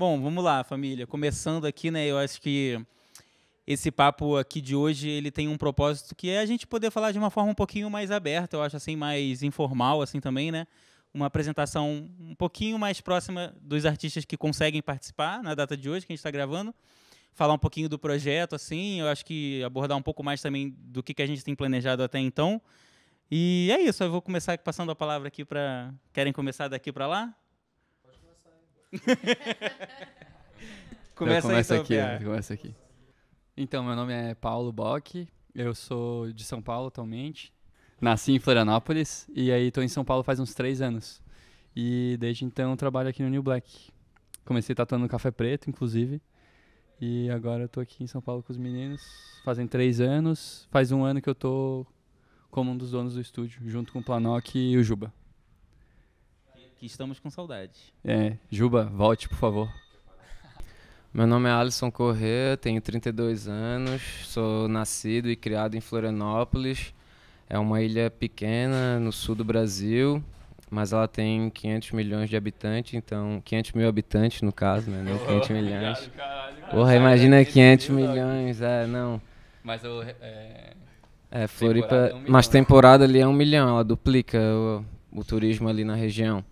Bom, vamos lá, família. Começando aqui, né? Eu acho que esse papo aqui de hoje ele tem um propósito que é a gente poder falar de uma forma um pouquinho mais aberta, eu acho assim mais informal assim também, né? Uma apresentação um pouquinho mais próxima dos artistas que conseguem participar na data de hoje que a gente está gravando, falar um pouquinho do projeto assim, eu acho que abordar um pouco mais também do que, que a gente tem planejado até então. E é isso, eu vou começar passando a palavra aqui para querem começar daqui para lá? começa então, aqui, né? aqui. Então, meu nome é Paulo Bock, eu sou de São Paulo atualmente. Nasci em Florianópolis e aí estou em São Paulo faz uns três anos. E desde então trabalho aqui no New Black. Comecei tatuando no Café Preto, inclusive. E agora estou aqui em São Paulo com os meninos. Fazem três anos. Faz um ano que eu tô como um dos donos do estúdio, junto com o Planoc e o Juba que estamos com saudade. É, Juba, volte, por favor. Meu nome é Alisson Corrêa, tenho 32 anos, sou nascido e criado em Florianópolis. É uma ilha pequena no sul do Brasil, mas ela tem 500 milhões de habitantes, então 500 mil habitantes no caso, né? Não, 500 milhões. Porra, imagina 500 milhões, é, não. Mas eu é... é Floripa, temporada é um mas né? temporada ali é um milhão, ela duplica o, o turismo ali na região.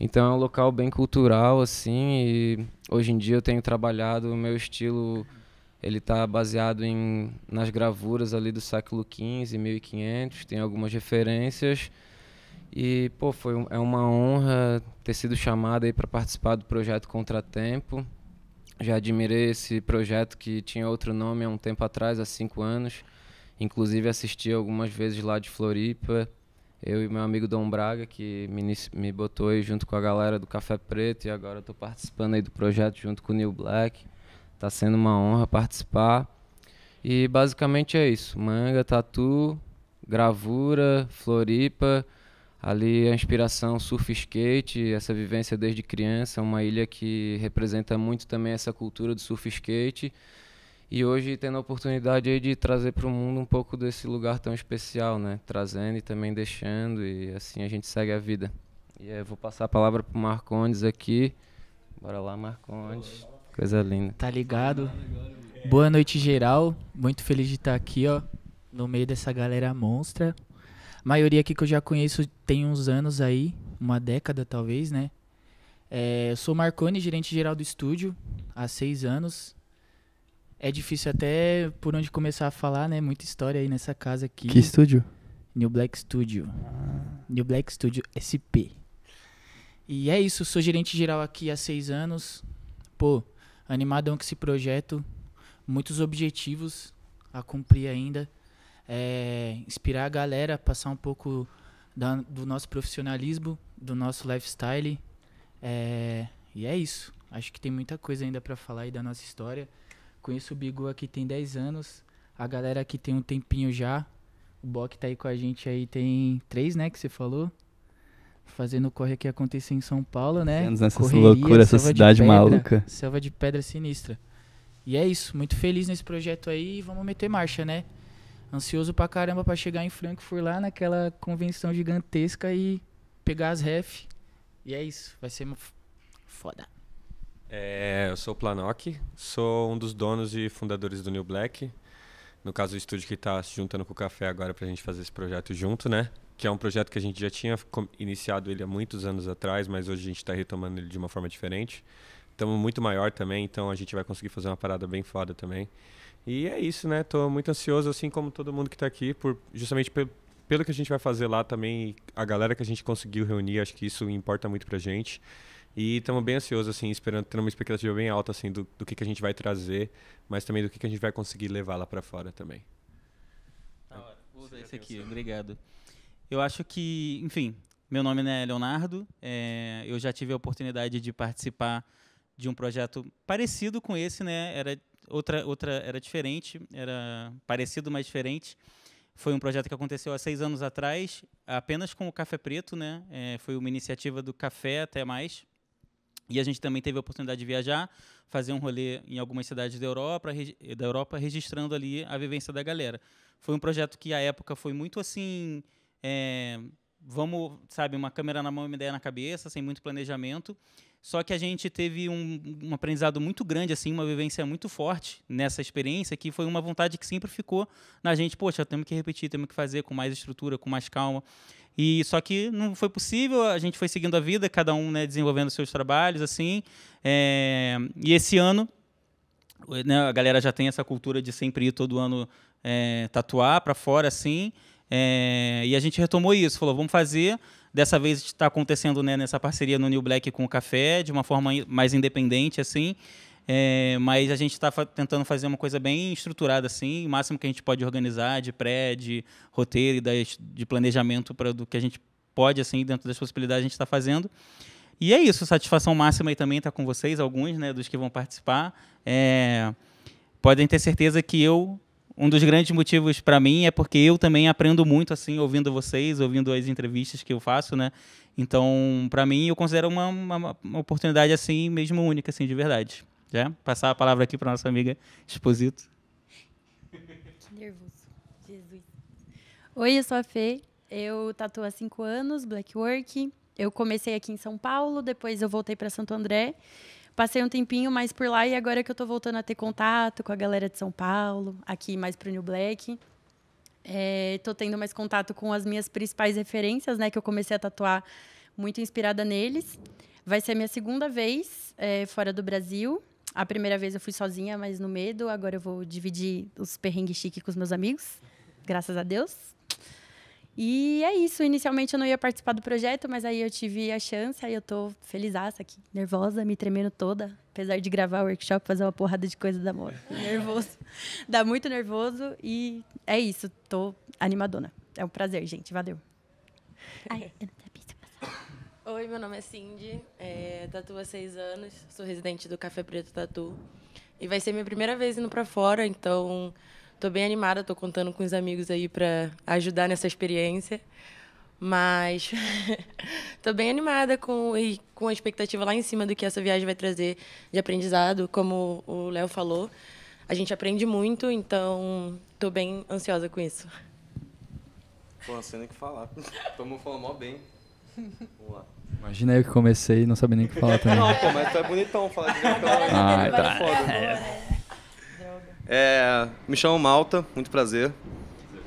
Então é um local bem cultural, assim, e hoje em dia eu tenho trabalhado o meu estilo ele está baseado em, nas gravuras ali do século XV, 1500, tem algumas referências. E, pô, foi um, é uma honra ter sido chamado aí para participar do projeto Contratempo. Já admirei esse projeto que tinha outro nome há um tempo atrás, há cinco anos. Inclusive assisti algumas vezes lá de Floripa eu e meu amigo Dom Braga, que me, me botou aí junto com a galera do Café Preto e agora estou participando aí do projeto junto com o Neil Black. Tá sendo uma honra participar. E basicamente é isso: manga, tatu, gravura, floripa. Ali a inspiração surf skate, essa vivência desde criança, é uma ilha que representa muito também essa cultura do surf skate e hoje tendo a oportunidade de trazer para o mundo um pouco desse lugar tão especial, né? Trazendo e também deixando e assim a gente segue a vida. E eu é, vou passar a palavra para o Marcondes aqui. Bora lá, Marcondes. Coisa linda. Tá ligado? Boa noite, geral. Muito feliz de estar tá aqui, ó, no meio dessa galera monstra. A maioria aqui que eu já conheço tem uns anos aí, uma década talvez, né? É, eu sou Marcone, gerente geral do estúdio, há seis anos. É difícil até por onde começar a falar, né? Muita história aí nessa casa aqui. Que estúdio? New Black Studio. Ah. New Black Studio SP. E é isso, sou gerente geral aqui há seis anos. Pô, animadão com esse projeto. Muitos objetivos a cumprir ainda. É, inspirar a galera, passar um pouco da, do nosso profissionalismo, do nosso lifestyle. É, e é isso. Acho que tem muita coisa ainda para falar aí da nossa história. Conheço o Bigu aqui tem 10 anos. A galera aqui tem um tempinho já. O Bock tá aí com a gente aí tem 3, né? Que você falou. Fazendo o corre aqui acontecer em São Paulo, né? Anos nessa loucura, essa cidade pedra, maluca. Selva de pedra sinistra. E é isso. Muito feliz nesse projeto aí e vamos meter marcha, né? Ansioso pra caramba pra chegar em Frankfurt lá naquela convenção gigantesca e pegar as ref. E é isso. Vai ser foda. É, eu sou o Planock, sou um dos donos e fundadores do New Black. No caso, o estúdio que está se juntando com o Café agora para a gente fazer esse projeto junto, né? Que é um projeto que a gente já tinha iniciado ele há muitos anos atrás, mas hoje a gente está retomando ele de uma forma diferente. Estamos muito maior também, então a gente vai conseguir fazer uma parada bem foda também. E é isso, né? Estou muito ansioso, assim como todo mundo que está aqui, por justamente pelo, pelo que a gente vai fazer lá também, a galera que a gente conseguiu reunir, acho que isso importa muito para a gente. E estamos bem ansiosos, assim, esperando, tendo uma expectativa bem alta, assim, do, do que, que a gente vai trazer, mas também do que, que a gente vai conseguir levar lá para fora também. Tá, hora. Tá. Vou usar esse aqui, obrigado. Eu acho que, enfim, meu nome é Leonardo, é, eu já tive a oportunidade de participar de um projeto parecido com esse, né? Era outra, outra era diferente, era parecido, mas diferente. Foi um projeto que aconteceu há seis anos atrás, apenas com o Café Preto, né? É, foi uma iniciativa do Café até mais, e a gente também teve a oportunidade de viajar, fazer um rolê em algumas cidades da Europa, da Europa registrando ali a vivência da galera. Foi um projeto que, à época, foi muito assim. É, vamos, sabe, uma câmera na mão e uma ideia na cabeça, sem muito planejamento. Só que a gente teve um, um, aprendizado muito grande, assim, uma vivência muito forte nessa experiência, que foi uma vontade que sempre ficou na gente, poxa, temos que repetir, temos que fazer com mais estrutura, com mais calma. E só que não foi possível, a gente foi seguindo a vida, cada um né, desenvolvendo seus trabalhos, assim. É, e esse ano, né, a galera já tem essa cultura de sempre ir todo ano é, tatuar para fora, assim. É, e a gente retomou isso, falou, vamos fazer. Dessa vez está acontecendo né, nessa parceria no New Black com o café, de uma forma mais independente, assim. É, mas a gente está fa tentando fazer uma coisa bem estruturada, assim, o máximo que a gente pode organizar de pré, de roteiro e de planejamento para do que a gente pode, assim, dentro das possibilidades a gente está fazendo. E é isso, satisfação máxima aí também está com vocês, alguns né, dos que vão participar. É, podem ter certeza que eu um dos grandes motivos para mim é porque eu também aprendo muito assim ouvindo vocês, ouvindo as entrevistas que eu faço, né? Então, para mim eu considero uma, uma, uma, oportunidade assim mesmo única assim de verdade. Já passar a palavra aqui para nossa amiga Exposito. Que nervoso. Jesus. Oi, eu sou a Fê. Eu tatuo há cinco anos, black work. Eu comecei aqui em São Paulo, depois eu voltei para Santo André passei um tempinho mais por lá e agora que eu estou voltando a ter contato com a galera de São Paulo, aqui mais pro New Black. estou eh, é, tendo mais contato com as minhas principais referências, né? Que eu comecei a tatuar muito inspirada neles. Vai ser a minha segunda vez é, fora do Brasil. A primeira vez eu fui sozinha, mas no medo. Agora eu vou dividir os perrengues chique com os meus amigos. Graças a Deus. E é isso. Inicialmente eu não ia participar do projeto, mas aí eu tive a chance, aí eu tô feliz aqui, nervosa, me tremendo toda. Apesar de gravar o workshop, fazer uma porrada de coisa da moda. Nervoso. Dá muito nervoso e é isso. Tô animadona. É um prazer, gente. Valeu. Oi, meu nome é Cindy, é, tatu há seis anos, sou residente do Café Preto Tatu. E vai ser minha primeira vez indo para fora, então Tô bem animada, tô contando com os amigos aí para ajudar nessa experiência. Mas tô bem animada com, e com a expectativa lá em cima do que essa viagem vai trazer de aprendizado, como o Léo falou. A gente aprende muito, então tô bem ansiosa com isso. Pô, você nem que falar. Todo falando mó bem. Vamos lá. Imagina eu que comecei e não sabia nem o que falar também. Não, pô, mas tu é bonitão, falar de Ah, tá. É foda, é. É, me chamo Malta, muito prazer.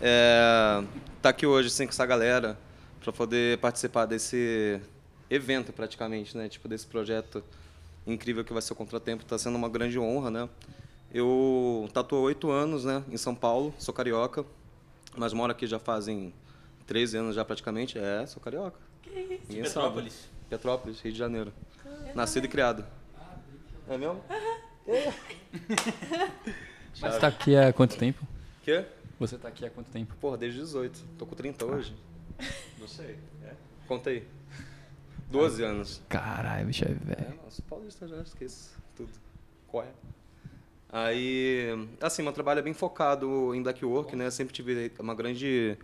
É, tá aqui hoje assim, com essa galera para poder participar desse evento praticamente, né? Tipo desse projeto incrível que vai ser o Contratempo, está sendo uma grande honra, né? Eu tatuo oito anos, né? Em São Paulo, sou carioca, mas moro aqui já fazem 13 anos já praticamente. É, sou carioca. Que isso? Petrópolis. Sabe. Petrópolis, Rio de Janeiro. Ah, é Nascido e criado. Ah, é mesmo? É. Mas você tá aqui há quanto tempo? Quê? Você tá aqui há quanto tempo? Porra, desde 18. Tô com 30 ah. hoje. Não sei. É? Conta aí. 12 ah, anos. Caralho, bicho é velho. É, nossa, paulista já esquece tudo. é? Aí, assim, meu trabalho é bem focado em black work, né? Sempre tive uma grande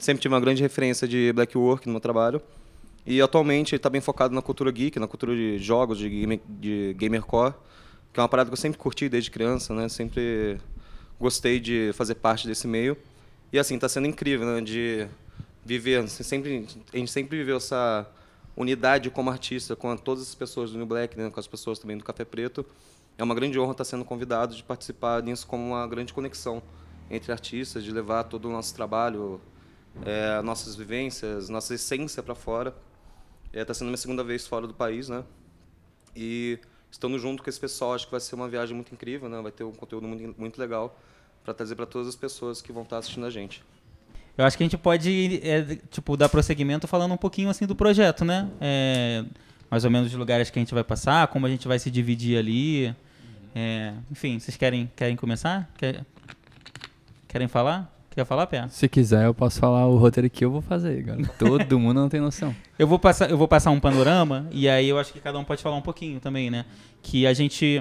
sempre tive uma grande referência de black work no meu trabalho. E atualmente ele está bem focado na cultura geek, na cultura de jogos, de, game, de que é uma parada que eu sempre curti desde criança, né? Sempre gostei de fazer parte desse meio. E assim, está sendo incrível, né? De viver, assim, sempre, a gente sempre viveu essa unidade como artista com todas as pessoas do New Black, né? com as pessoas também do Café Preto. É uma grande honra estar tá sendo convidado de participar nisso como uma grande conexão entre artistas, de levar todo o nosso trabalho, é, nossas vivências, nossa essência para fora. Está é, tá sendo minha segunda vez fora do país, né? E estando junto com esse pessoal, acho que vai ser uma viagem muito incrível, né? Vai ter um conteúdo muito, muito legal para trazer para todas as pessoas que vão estar tá assistindo a gente. Eu acho que a gente pode, é, tipo, dar prosseguimento falando um pouquinho, assim, do projeto, né? É, mais ou menos os lugares que a gente vai passar, como a gente vai se dividir ali. É, enfim, vocês querem, querem começar? querem falar? Quer falar, pé. Se quiser, eu posso falar o roteiro que eu vou fazer, galera. Todo mundo não tem noção. Eu vou, passar, eu vou passar um panorama e aí eu acho que cada um pode falar um pouquinho também, né? Que a gente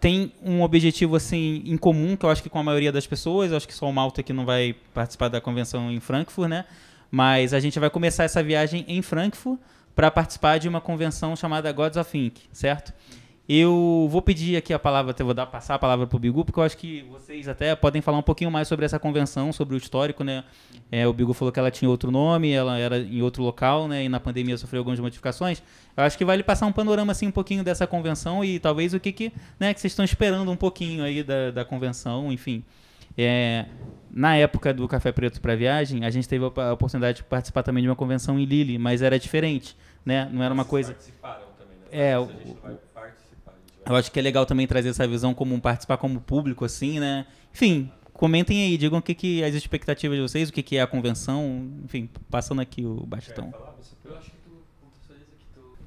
tem um objetivo assim em comum, que eu acho que com a maioria das pessoas, eu acho que só o Malta que não vai participar da convenção em Frankfurt, né? Mas a gente vai começar essa viagem em Frankfurt para participar de uma convenção chamada Gods of Inc., certo? Eu vou pedir aqui a palavra, vou dar, passar a palavra para o Bigu, porque eu acho que vocês até podem falar um pouquinho mais sobre essa convenção, sobre o histórico, né? É, o Bigu falou que ela tinha outro nome, ela era em outro local, né? E na pandemia sofreu algumas modificações. Eu acho que vale passar um panorama, assim, um pouquinho dessa convenção e talvez o que, que, né, que vocês estão esperando um pouquinho aí da, da convenção, enfim. É, na época do Café Preto para Viagem, a gente teve a oportunidade de participar também de uma convenção em Lille, mas era diferente, né? Não era uma coisa... Participaram também, né? É, eu acho que é legal também trazer essa visão como participar como público, assim, né? Enfim, comentem aí, digam o que, que as expectativas de vocês, o que, que é a convenção, enfim, passando aqui o bastão.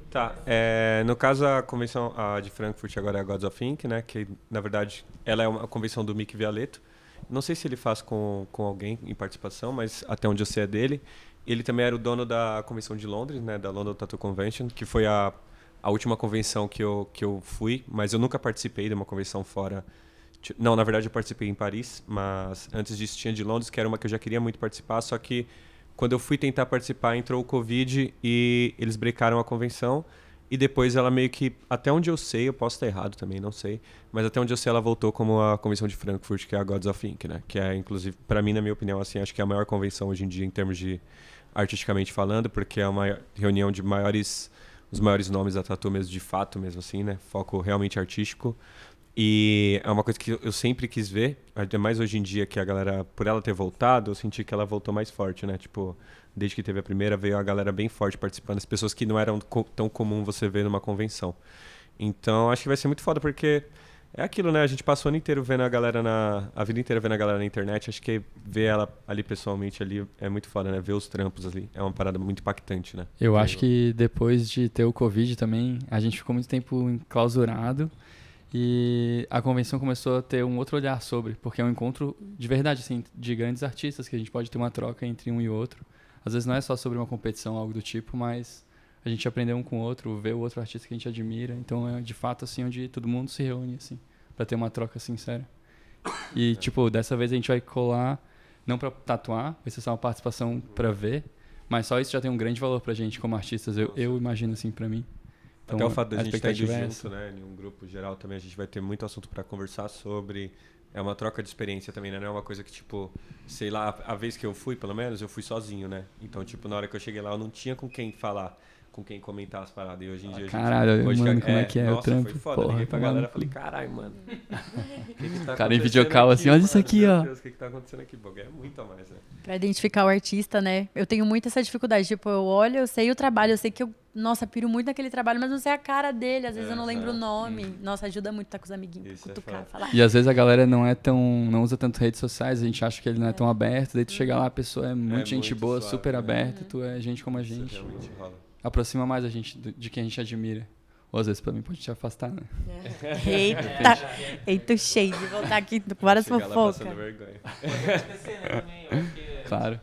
Tá, é, no caso a convenção a de Frankfurt agora é a Gods of Inc., né? Que na verdade ela é uma convenção do Mick Violeto. Não sei se ele faz com, com alguém em participação, mas até onde eu sei é dele. Ele também era o dono da convenção de Londres, né? Da London Tattoo Convention, que foi a a última convenção que eu, que eu fui, mas eu nunca participei de uma convenção fora. Não, na verdade eu participei em Paris, mas antes disso tinha de Londres, que era uma que eu já queria muito participar, só que quando eu fui tentar participar entrou o Covid e eles brecaram a convenção. E depois ela meio que, até onde eu sei, eu posso estar errado também, não sei, mas até onde eu sei ela voltou como a convenção de Frankfurt, que é a Gods of Ink, né? Que é, inclusive, para mim, na minha opinião, assim, acho que é a maior convenção hoje em dia em termos de artisticamente falando, porque é uma reunião de maiores os maiores nomes da tatu mesmo, de fato mesmo assim, né? Foco realmente artístico. E é uma coisa que eu sempre quis ver, até mais hoje em dia que a galera, por ela ter voltado, eu senti que ela voltou mais forte, né? Tipo, desde que teve a primeira, veio a galera bem forte participando, as pessoas que não eram co tão comum você ver numa convenção. Então, acho que vai ser muito foda, porque é aquilo, né? A gente passou o ano inteiro vendo a galera na. A vida inteira vendo a galera na internet. Acho que ver ela ali pessoalmente ali é muito foda, né? Ver os trampos ali é uma parada muito impactante, né? Eu acho que depois de ter o Covid também, a gente ficou muito tempo enclausurado. E a convenção começou a ter um outro olhar sobre, porque é um encontro de verdade, assim, de grandes artistas, que a gente pode ter uma troca entre um e outro. Às vezes não é só sobre uma competição, algo do tipo, mas a gente aprender um com o outro, ver o outro artista que a gente admira. Então é de fato assim onde todo mundo se reúne assim, para ter uma troca sincera. E tipo, dessa vez a gente vai colar não para tatuar, vai ser só uma participação uhum. para ver, mas só isso já tem um grande valor pra gente como artistas, eu, eu imagino assim para mim. Então, Até o fato da gente tá estar é junto, né, em um grupo geral também, a gente vai ter muito assunto para conversar sobre é uma troca de experiência também, né? Não é uma coisa que, tipo, sei lá, a vez que eu fui, pelo menos, eu fui sozinho, né? Então, tipo, na hora que eu cheguei lá, eu não tinha com quem falar com quem comentar as paradas. E hoje em dia. caralho, gente, hoje, mano, é, como é que é? é nossa, o trampo. Foi foda. Porra, Liguei tá pra galera e falei, caralho, mano. que que tá cara em videocall assim, olha isso aqui, ó. Deus, o que, que tá acontecendo aqui? é muito a mais, né? Pra identificar o artista, né? Eu tenho muito essa dificuldade. Tipo, eu olho, eu sei o trabalho, eu sei que eu. Nossa, piro muito naquele trabalho, mas não sei a cara dele, às vezes é, eu não é, lembro é. o nome. Hum. Nossa, ajuda muito estar tá com os amiguinhos, Isso é cutucar, falar. E às vezes a galera não é tão. não usa tanto redes sociais, a gente acha que ele não é tão aberto, daí tu chega lá, a uhum. pessoa é muito gente muito boa, suave, super né? aberta, uhum. tu é gente como a gente. Isso realmente rola aproxima mais a gente de quem a gente admira. Ou às vezes pra mim pode te afastar, né? É. Eita! Eita, cheio de voltar aqui com várias fofocas. vergonha. Né, claro.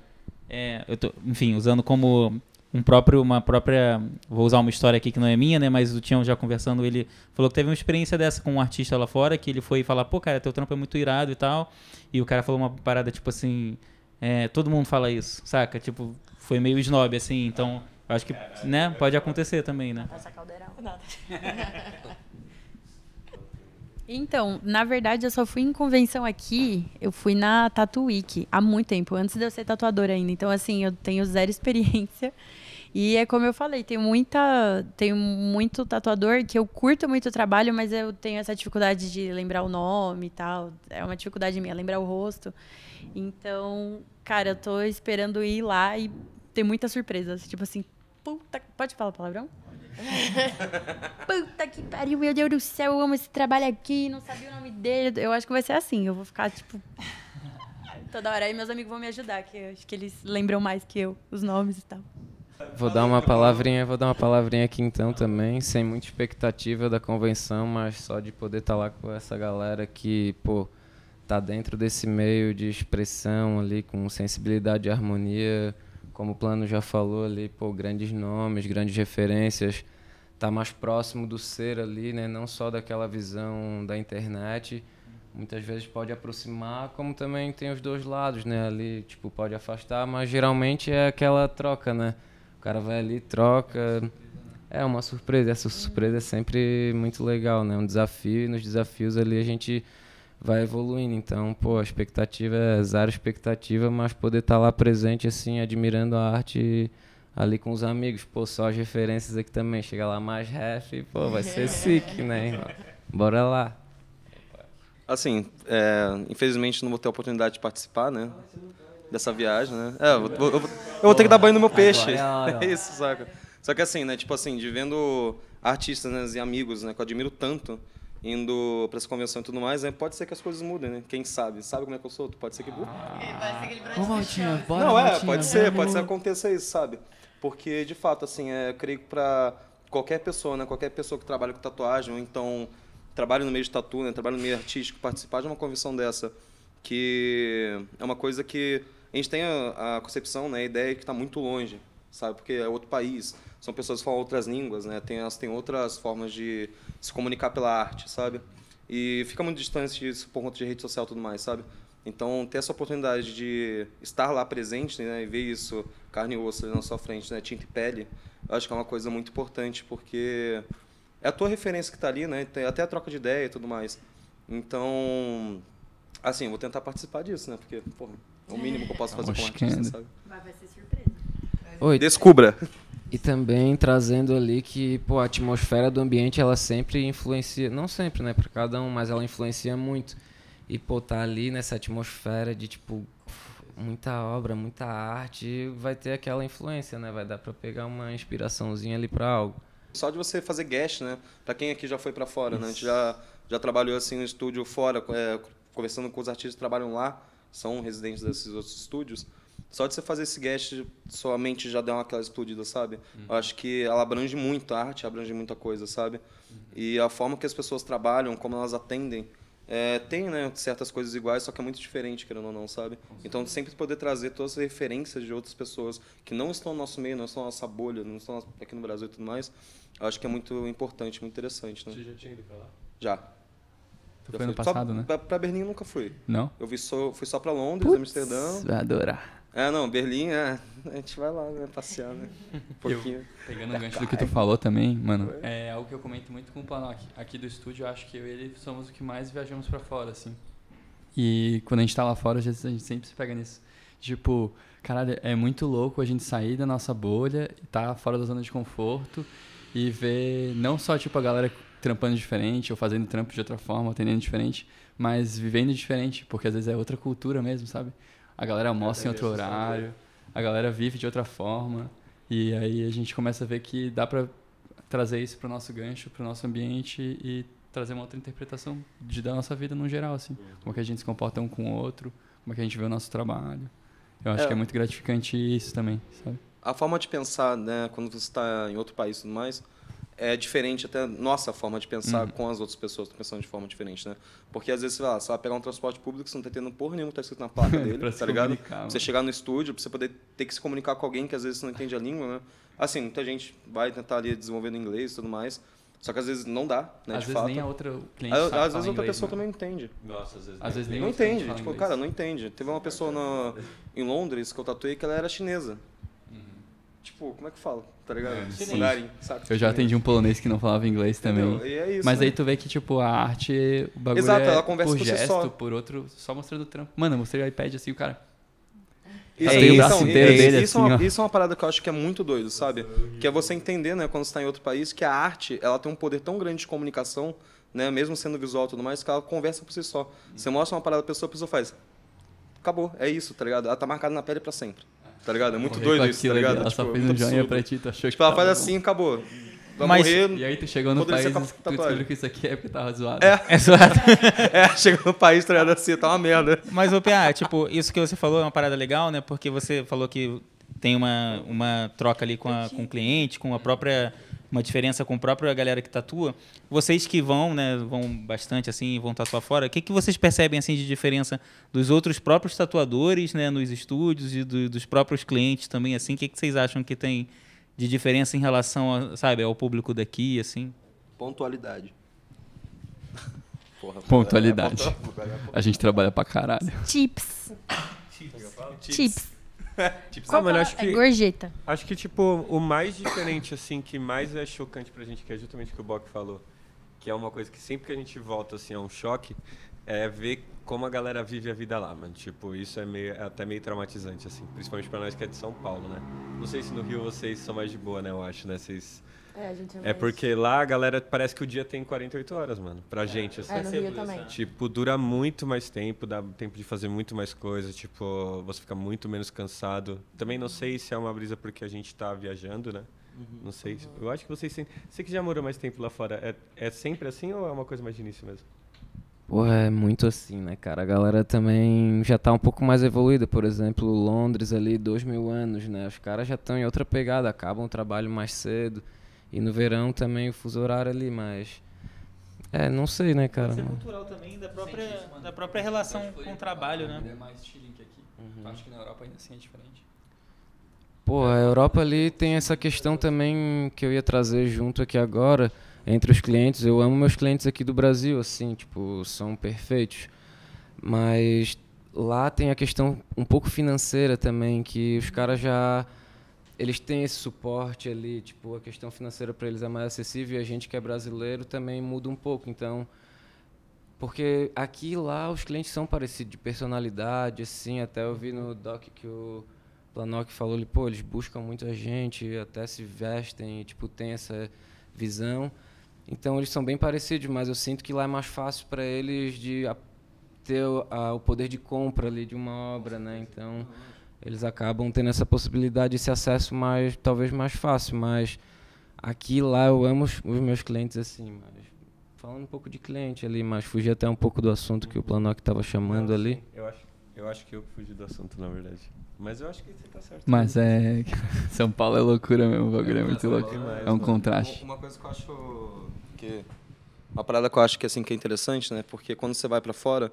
É, eu tô, enfim, usando como um próprio, uma própria. Vou usar uma história aqui que não é minha, né? Mas o Tião já conversando, ele falou que teve uma experiência dessa com um artista lá fora, que ele foi falar, pô, cara, teu trampo é muito irado e tal. E o cara falou uma parada tipo assim. É, todo mundo fala isso, saca? Tipo, foi meio snob, assim, então. Ah eu acho que, né, pode acontecer também, né? Essa caldeirão. Nada. Então, na verdade, eu só fui em convenção aqui, eu fui na Tatu Week há muito tempo, antes de eu ser tatuadora ainda. Então, assim, eu tenho zero experiência. E é como eu falei, tem muita, tem muito tatuador que eu curto muito o trabalho, mas eu tenho essa dificuldade de lembrar o nome e tal. É uma dificuldade minha lembrar o rosto. Então, cara, eu tô esperando ir lá e ter muitas surpresas, tipo assim, puta. Pode falar palavrão? puta que pariu, meu Deus do céu, eu amo esse trabalho aqui, não sabia o nome dele. Eu acho que vai ser assim, eu vou ficar tipo. Toda hora aí meus amigos vão me ajudar, que acho que eles lembram mais que eu os nomes e tal. Vou dar uma palavrinha, vou dar uma palavrinha aqui então também, sem muita expectativa da convenção, mas só de poder estar tá lá com essa galera que, pô, tá dentro desse meio de expressão ali com sensibilidade e harmonia como o Plano já falou ali, pô, grandes nomes, grandes referências, tá mais próximo do ser ali, né? Não só daquela visão da internet, muitas vezes pode aproximar, como também tem os dois lados, né? Ali, tipo, pode afastar, mas geralmente é aquela troca, né? O cara vai ali, troca. É uma surpresa, essa surpresa é sempre muito legal, né? Um desafio e nos desafios ali a gente vai evoluindo. Então, pô, a expectativa é zero expectativa, mas poder estar tá lá presente, assim, admirando a arte ali com os amigos. Pô, só as referências aqui também. Chega lá mais ref, pô, vai ser sick, né, irmão? Bora lá. Assim, é, infelizmente não vou ter a oportunidade de participar, né? Dessa viagem, né? É, eu, vou, eu vou, eu vou ter que dar banho no meu peixe. É, é isso, saca? Só que assim, né? Tipo assim, de vendo artistas né, e amigos, né? Que eu admiro tanto indo para essa convenção e tudo mais, né? pode ser que as coisas mudem, né? Quem sabe? Sabe como é que eu sou? Pode ser que mude. Ah. Ô, Maltinha, bora, Não, é, pode ser, pode ser que aconteça isso, sabe? Porque, de fato, assim, é, eu creio que para qualquer pessoa, né? Qualquer pessoa que trabalha com tatuagem, ou então trabalha no meio de tatu, né? Trabalha no meio artístico, participar de uma convenção dessa, que é uma coisa que a gente tem a, a concepção, né? A ideia é que está muito longe, sabe? Porque é outro país, são pessoas que falam outras línguas, né? Tem, elas têm outras formas de se comunicar pela arte, sabe? E fica muito distante disso por conta de rede social e tudo mais, sabe? Então, ter essa oportunidade de estar lá presente né, e ver isso, carne e osso ali na sua frente, né, tinta e pele, eu acho que é uma coisa muito importante, porque é a tua referência que está ali, né? Até a troca de ideia e tudo mais. Então, assim, vou tentar participar disso, né? Porque, porra, é o mínimo que eu posso é. fazer com um artista, né? sabe? vai ser surpresa. Oi. Descubra. E também trazendo ali que pô, a atmosfera do ambiente ela sempre influencia, não sempre, né, para cada um, mas ela influencia muito. E pô, tá ali nessa atmosfera de tipo muita obra, muita arte, vai ter aquela influência, né? Vai dar para pegar uma inspiraçãozinha ali para algo. Só de você fazer guest, né? Para quem aqui já foi para fora, Isso. né? A gente já já trabalhou assim no estúdio fora, é, conversando com os artistas que trabalham lá, são residentes desses outros estúdios. Só de você fazer esse guest, sua mente já deu aquela explodida, sabe? Uhum. Eu acho que ela abrange muito a arte, abrange muita coisa, sabe? Uhum. E a forma que as pessoas trabalham, como elas atendem, é, tem né, certas coisas iguais, só que é muito diferente, querendo ou não, sabe? Então, sempre poder trazer todas as referências de outras pessoas que não estão no nosso meio, não estão na nossa bolha, não estão aqui no Brasil e tudo mais, acho que é muito importante, muito interessante. Né? Você já tinha ido pra lá? Já. foi no passado, só né? Pra, pra Berlim eu nunca fui. Não? Eu vi só, fui só pra Londres, Puts, Amsterdã. Vai adorar. Ah, não, Berlim, é, a gente vai lá, né, passear, né? Um pouquinho. Eu, pegando o tá gancho do que tu falou também, mano, é algo que eu comento muito com o Panoc. Aqui do estúdio, eu acho que eu e ele somos o que mais viajamos para fora, assim. E quando a gente tá lá fora, a gente, a gente sempre se pega nisso. Tipo, caralho, é muito louco a gente sair da nossa bolha, tá fora da zona de conforto e ver não só, tipo, a galera trampando diferente ou fazendo trampo de outra forma, atendendo diferente, mas vivendo diferente, porque às vezes é outra cultura mesmo, sabe? a galera almoça em outro horário, a galera vive de outra forma. E aí a gente começa a ver que dá para trazer isso para o nosso gancho, para o nosso ambiente e trazer uma outra interpretação de, da nossa vida no geral, assim. Uhum. Como é que a gente se comporta um com o outro, como é que a gente vê o nosso trabalho. Eu acho é. que é muito gratificante isso também, sabe? A forma de pensar, né, quando você está em outro país e tudo mais, é diferente até nossa forma de pensar uhum. com as outras pessoas estão pensando de forma diferente, né? Porque às vezes, sei lá, você vai pegar um transporte público, você não tá entendendo porra nenhuma que tá escrito na placa dele, tá ligado? Pra você né? chegar no estúdio, pra você poder ter que se comunicar com alguém que às vezes não entende a língua, né? Assim, muita gente vai tentar ali desenvolvendo inglês e tudo mais, só que às vezes não dá, né? Às de vezes fato. nem a outra cliente Às, às vezes outra pessoa né? também não entende. Nossa, às vezes, às vezes nem Não entende, tipo, inglês. cara, não entende. Teve uma pessoa no, em Londres que eu tatuei que ela era chinesa. Tipo, como é que fala, falo? Tá ligado? É, tipo, Mandarim, Eu já atendi um polonês que não falava inglês também. é isso, mas né? aí tu vê que, tipo, a arte, o bagulho Exato, é ela conversa por com gesto, só. por outro, só mostrando o trampo. Mano, eu mostrei o iPad assim, o cara... Tá é o braço então, inteiro é dele, é assim, isso é uma parada que eu acho que é muito doido, sabe? Que é você entender, né, quando você está em outro país, que a arte ela tem um poder tão grande de comunicação, né, mesmo sendo visual e tudo mais, que ela conversa por si só. Você mostra uma parada pra pessoa, a pessoa faz. Acabou, é isso, tá ligado? Ela tá marcada na pele para sempre tá ligado? É muito doido isso, tá ligado? Ela tipo, fez um tá joinha pra ti, tu achou tipo, que ela tá faz assim, acabou. Vai Mas, morrer. E aí tu chegou no país, tu descobriu que isso aqui é porque tava zoado. É, é zoado. é, chegou no país, tá ligado assim, tá uma merda. Mas, ô PA, tipo, isso que você falou é uma parada legal, né? Porque você falou que tem uma, uma troca ali com, a, com o cliente, com a própria uma diferença com o próprio a galera que tatua. Vocês que vão, né, vão bastante assim, vão tatuar fora, o que, que vocês percebem assim de diferença dos outros próprios tatuadores, né, nos estúdios e do, dos próprios clientes também assim? O que, que vocês acham que tem de diferença em relação, a, sabe, ao público daqui assim? Pontualidade. Porra, Pontualidade. A gente trabalha pra caralho. Chips. Chips. Chips. tipo, ah, mano, acho que, é, é gorjeta. Acho que, tipo, o mais diferente, assim, que mais é chocante pra gente, que é justamente o que o Bock falou, que é uma coisa que sempre que a gente volta, assim, é um choque, é ver como a galera vive a vida lá, mano. Tipo, isso é, meio, é até meio traumatizante, assim, principalmente pra nós que é de São Paulo, né? Não sei se no Rio vocês são mais de boa, né, eu acho, né? Vocês é, é, é porque lá a galera parece que o dia tem 48 horas, mano. Pra é. gente, assim. É, no Rio também. Tipo, dura muito mais tempo, dá tempo de fazer muito mais coisa. Tipo, você fica muito menos cansado. Também não sei se é uma brisa porque a gente tá viajando, né? Uhum. Não sei. Uhum. Eu acho que vocês. Você que já morou mais tempo lá fora, é, é sempre assim ou é uma coisa mais de início mesmo? Porra, é muito assim, né, cara? A galera também já tá um pouco mais evoluída. Por exemplo, Londres ali, dois mil anos, né? Os caras já estão em outra pegada, acabam o trabalho mais cedo. E no verão também o fuso horário ali, mas. É, não sei, né, cara? Pode ser cultural também, da própria, Sente, da própria relação foi, com o trabalho, né? É mais chilling que aqui. Uhum. Acho que na Europa ainda assim é diferente. Pô, a Europa ali tem essa questão também que eu ia trazer junto aqui agora, entre os clientes. Eu amo meus clientes aqui do Brasil, assim, tipo, são perfeitos. Mas lá tem a questão um pouco financeira também, que os caras já eles têm esse suporte ali, tipo, a questão financeira para eles é mais acessível e a gente que é brasileiro também muda um pouco. Então, porque aqui e lá os clientes são parecidos de personalidade, assim, até eu vi no uhum. doc que o planock falou, ele, pô, eles buscam muito a gente, até se vestem, tipo, tem essa visão. Então, eles são bem parecidos, mas eu sinto que lá é mais fácil para eles de ter a, o poder de compra ali de uma obra, né? Então, uhum eles acabam tendo essa possibilidade, esse acesso mais, talvez mais fácil, mas aqui lá eu amo os, meus clientes assim, falando um pouco de cliente ali, mas fugi até um pouco do assunto que o Planoc estava chamando não, ali. eu acho, eu acho que eu fugi do assunto, na verdade. Mas eu acho que você tá certo. Mas é. São Paulo é loucura mesmo, o bagulho é, é muito é louco. Demais, é um contraste. Uma coisa que eu acho. Que... Uma parada que eu acho que, assim, que é interessante, né? Porque quando você vai para fora,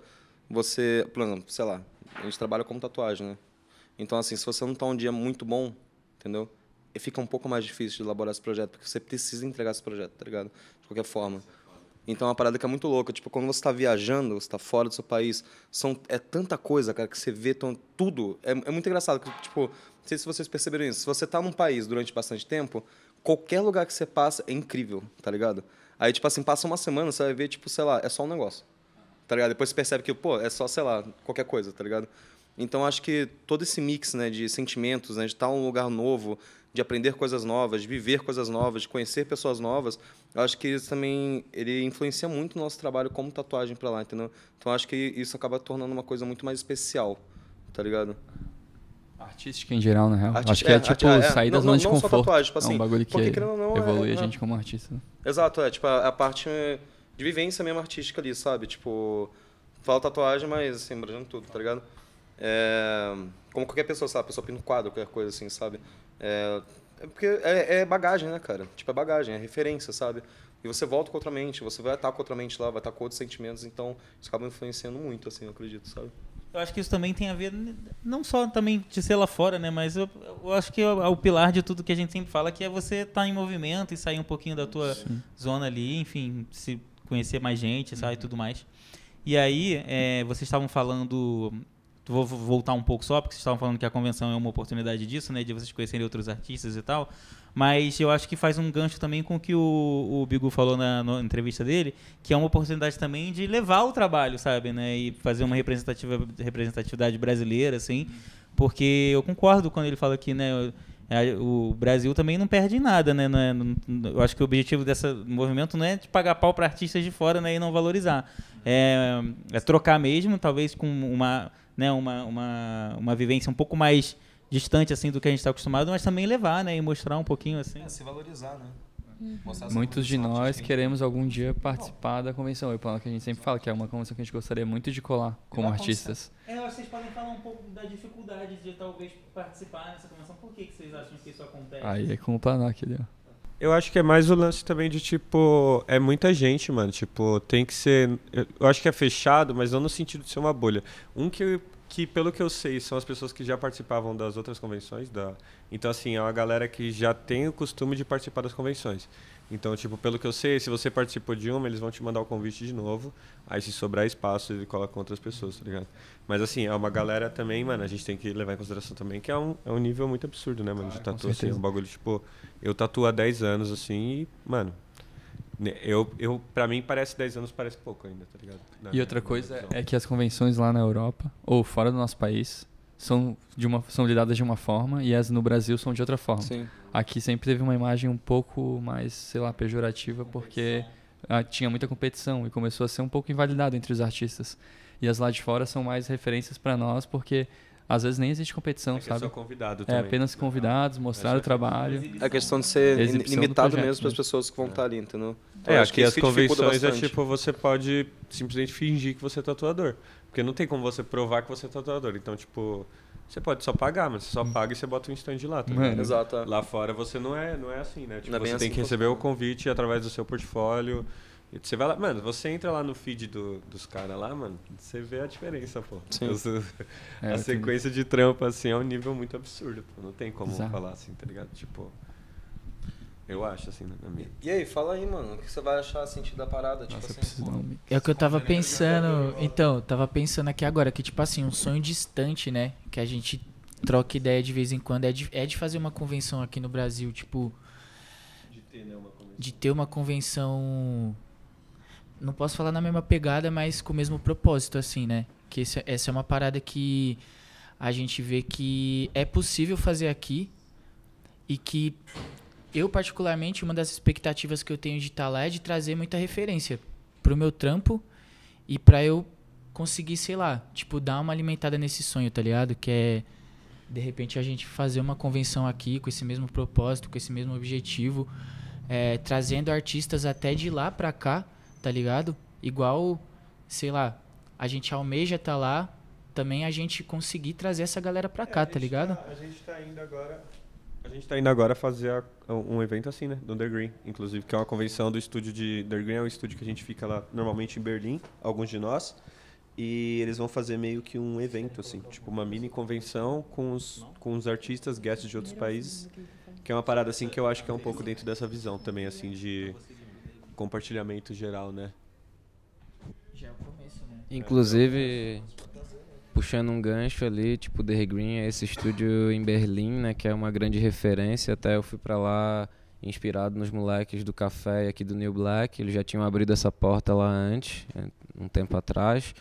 você. plano sei lá, a gente trabalha com tatuagem, né? Então, assim, se você não está um dia muito bom, entendeu? E fica um pouco mais difícil de elaborar esse projeto, porque você precisa entregar esse projeto, tá ligado? De qualquer forma. Então é uma parada que é muito louca. Tipo, quando você está viajando, você está fora do seu país, são, é tanta coisa, cara, que você vê tão, tudo. É, é muito engraçado. Que, tipo, não sei se vocês perceberam isso. Se você está num país durante bastante tempo, qualquer lugar que você passa é incrível, tá ligado? Aí, tipo assim, passa uma semana, você vai ver, tipo, sei lá, é só um negócio. Tá ligado? Depois você percebe que, pô, é só, sei lá, qualquer coisa, tá ligado? Então acho que todo esse mix né, de sentimentos, né, de estar em um lugar novo, de aprender coisas novas, de viver coisas novas, de conhecer pessoas novas, acho que isso também ele influencia muito o nosso trabalho como tatuagem para lá, entendeu? Então acho que isso acaba tornando uma coisa muito mais especial, tá ligado? Artística em geral, na real. acho que é, é tipo é, é sair das zonas de conforto. Só tatuagem, tipo, assim, é um assim, bagulho que não, é, evolui a é. gente como artista. Né? Exato, é tipo a, a parte de vivência mesmo artística ali, sabe? Tipo, fala tatuagem, mas assim, tudo, tá ligado? É, como qualquer pessoa, sabe? A pessoa pinta um quadro, qualquer coisa assim, sabe? É, é porque é, é, bagagem, né, cara? Tipo, é bagagem, é referência, sabe? E você volta com outra mente, você vai estar com outra mente lá, vai estar com outros sentimentos, então isso acaba influenciando muito, assim, eu acredito, sabe? Eu acho que isso também tem a ver, não só também de ser lá fora, né? Mas eu, eu acho que é o é pilar de tudo que a gente sempre fala, que é você estar tá em movimento e sair um pouquinho da tua Sim. zona ali, enfim, se conhecer mais gente, sabe, e tudo mais. E aí, é, vocês estavam falando vou voltar um pouco só, porque vocês estavam falando que a convenção é uma oportunidade disso, né? De vocês conhecerem outros artistas e tal. Mas eu acho que faz um gancho também com o que o, o Bigu falou na, na, entrevista dele, que é uma oportunidade também de levar o trabalho, sabe, né? E fazer uma representativa, representatividade brasileira, assim. Porque eu concordo quando ele fala que, né? O Brasil também não perde em nada, né? É, eu acho que o objetivo desse movimento não é de pagar pau para artistas de fora né, e não valorizar. É, é trocar mesmo, talvez com uma né, uma, uma, uma vivência um pouco mais distante assim do que a gente está acostumado, mas também levar, né, e mostrar um pouquinho assim. É, se valorizar, né? Uhum. Muitos de nós queremos algum dia participar da convenção. É o plano que a gente sempre fala, que é uma convenção que a gente gostaria muito de colar como artistas. É, vocês podem falar um pouco da dificuldade de talvez participar nessa convenção. Por que, que vocês acham que isso acontece? Aí é com o Planoc, que deu. Eu acho que é mais o lance também de, tipo, é muita gente, mano. Tipo, tem que ser. Eu acho que é fechado, mas não no sentido de ser uma bolha. Um que, que pelo que eu sei, são as pessoas que já participavam das outras convenções. da Então, assim, é uma galera que já tem o costume de participar das convenções. Então, tipo, pelo que eu sei, se você participou de uma, eles vão te mandar o convite de novo. Aí, se sobrar espaço, ele coloca com outras pessoas, tá ligado? Mas assim, é uma galera também, mano, a gente tem que levar em consideração também que é um, é um nível muito absurdo, né, mano, claro, de tatu, assim, é um bagulho, tipo, eu tatuo há 10 anos, assim, e, mano, né, eu, eu, pra mim, parece 10 anos, parece pouco ainda, tá ligado? Na, e outra coisa é que as convenções lá na Europa, ou fora do nosso país, são, de uma, são lidadas de uma forma e as no Brasil são de outra forma. Sim. Aqui sempre teve uma imagem um pouco mais, sei lá, pejorativa, porque ah, tinha muita competição e começou a ser um pouco invalidado entre os artistas. E as lá de fora são mais referências para nós, porque às vezes nem existe competição, é, é sabe? Só convidado é também. É apenas convidados, mostrar é o trabalho. A questão de ser limitado mesmo para as né? pessoas que vão é. Tá estar ali, entendeu? É, acho que, que as convenções é tipo, você pode simplesmente fingir que você é tatuador. Porque não tem como você provar que você é tatuador. Então, tipo, você pode só pagar, mas você só paga e você bota um stand lá, tá Exato. Lá fora você não é, não é assim, né? Tipo, é você tem assim. que receber o convite através do seu portfólio, você vai lá, mano, você entra lá no feed do, dos caras lá, mano, você vê a diferença, pô. Sim. é, a sequência entendi. de trampa, assim, é um nível muito absurdo, pô. Não tem como Exato. falar assim, tá ligado? Tipo. Eu acho, assim, na minha. E aí, fala aí, mano, o que você vai achar sentido da parada? Tipo Nossa, tipo assim, é o que eu tava pensando. Então, tava pensando aqui agora, que, tipo assim, um sonho distante, né? Que a gente troca ideia de vez em quando. É de, é de fazer uma convenção aqui no Brasil, tipo. De ter, né, uma convenção. De ter uma convenção não posso falar na mesma pegada, mas com o mesmo propósito, assim, né? Que esse, essa é uma parada que a gente vê que é possível fazer aqui e que eu, particularmente, uma das expectativas que eu tenho de estar tá lá é de trazer muita referência pro meu trampo e para eu conseguir, sei lá, tipo, dar uma alimentada nesse sonho, tá ligado? Que é, de repente, a gente fazer uma convenção aqui com esse mesmo propósito, com esse mesmo objetivo, é, trazendo artistas até de lá pra cá tá ligado? Igual, sei lá, a gente almeja tá lá, também a gente conseguir trazer essa galera pra é, cá, é, tá ligado? Tá, a gente tá indo agora. A gente tá indo agora fazer a, um evento assim, né? Do Undergreen. inclusive, que é uma convenção do estúdio de. Undergreen, é um estúdio que a gente fica lá normalmente em Berlim, alguns de nós. E eles vão fazer meio que um evento, assim, tipo uma mini convenção com os, com os artistas, guests de outros países. Que é uma parada assim que eu acho que é um pouco dentro dessa visão também, assim, de compartilhamento geral, né? Já é o começo, né? Inclusive, é puxando um gancho ali, tipo, The Green é esse estúdio em Berlim, né? Que é uma grande referência. Até eu fui para lá inspirado nos moleques do café aqui do New Black. Eles já tinham abrido essa porta lá antes, é, um tempo atrás.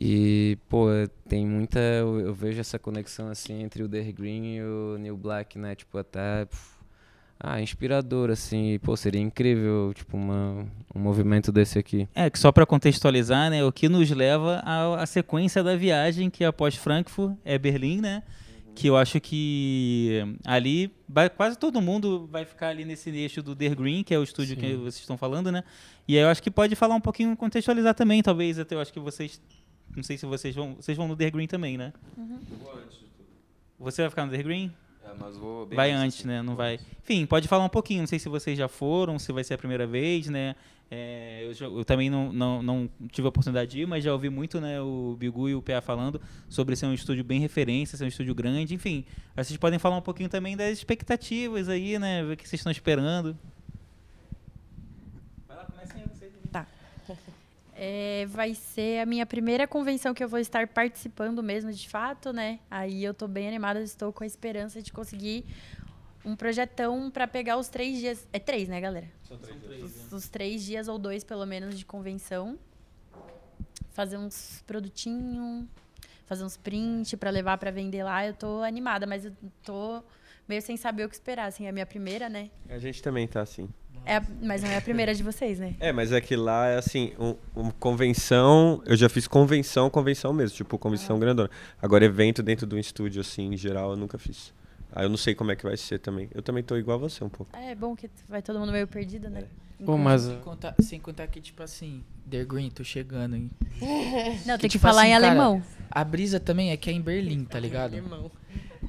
E, pô, é, tem muita. Eu, vejo essa conexão assim entre o the Green e o New Black, né? Tipo, até. Puf, ah, inspirador, assim, pô, seria incrível, tipo, uma, um movimento desse aqui. É, que só para contextualizar, né, o que nos leva à, sequência da viagem, que é após Frankfurt é Berlim, né, uhum. que eu acho que ali vai, quase todo mundo vai ficar ali nesse eixo do Der Green, que é o estúdio Sim. que vocês estão falando, né, e aí eu acho que pode falar um pouquinho, contextualizar também, talvez, até eu acho que vocês, não sei se vocês vão, vocês vão no Der Green também, né? Uhum. Você vai ficar no Der Green? mas vou bem Vai antes, assim, né? Não vai. Enfim, pode falar um pouquinho. Não sei se vocês já foram, se vai ser a primeira vez, né? É, eu, eu, também não, não, não, tive a oportunidade de ir, mas já ouvi muito né, o Bigu e o PA falando sobre ser um estúdio bem referência, ser um estúdio grande, enfim. Vocês podem falar um pouquinho também das expectativas aí, né? O que vocês estão esperando. É, vai ser a minha primeira convenção que eu vou estar participando mesmo, de fato, né? Aí eu tô bem animada, estou com a esperança de conseguir um projetão para pegar os três dias. É três, né, galera? São três, São três os, os, três dias ou dois, pelo menos, de convenção. Fazer uns produtinhos, fazer uns print para levar para vender lá. Eu tô animada, mas eu tô meio sem saber o que esperar, assim. É a minha primeira, né? A gente também tá assim. É, mas não é a primeira de vocês, né? É, mas é que lá é assim, um, um convenção, eu já fiz convenção, convenção mesmo, tipo convenção ah. grandona. Agora evento dentro de um estúdio assim, em geral, eu nunca fiz. Aí ah, eu não sei como é que vai ser também. Eu também tô igual a você um pouco. É, é bom que vai todo mundo meio perdido, né? É. Pô, então, mas... sem, contar, sem contar que, tipo assim, Der Green, tô chegando, hein? não, que, tem tipo que falar assim, em cara, alemão. A brisa também é que é em Berlim, tá é ligado? É alemão.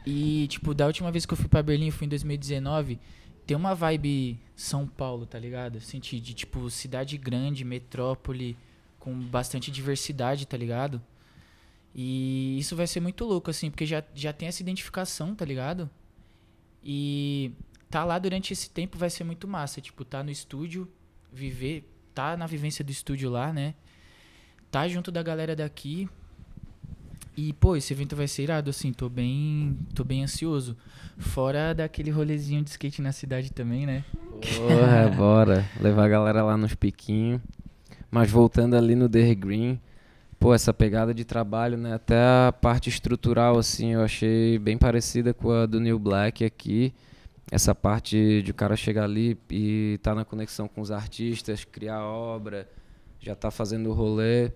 E, tipo, da última vez que eu fui pra Berlim, eu fui em 2019 tem uma vibe São Paulo, tá ligado? Senti de tipo cidade grande, metrópole, com bastante diversidade, tá ligado? E isso vai ser muito louco, assim, porque já, já tem essa identificação, tá ligado? E tá lá durante esse tempo vai ser muito massa. Tipo, tá no estúdio, viver, tá na vivência do estúdio lá, né? Tá junto da galera daqui, e, pô, esse evento vai ser irado, assim, tô bem, tô bem ansioso. Fora daquele rolezinho de skate na cidade também, né? Porra, é bora. Levar a galera lá nos piquinhos. Mas voltando ali no The Green, pô, essa pegada de trabalho, né? Até a parte estrutural, assim, eu achei bem parecida com a do New Black aqui. Essa parte de o cara chegar ali e tá na conexão com os artistas, criar obra, já tá fazendo o rolê.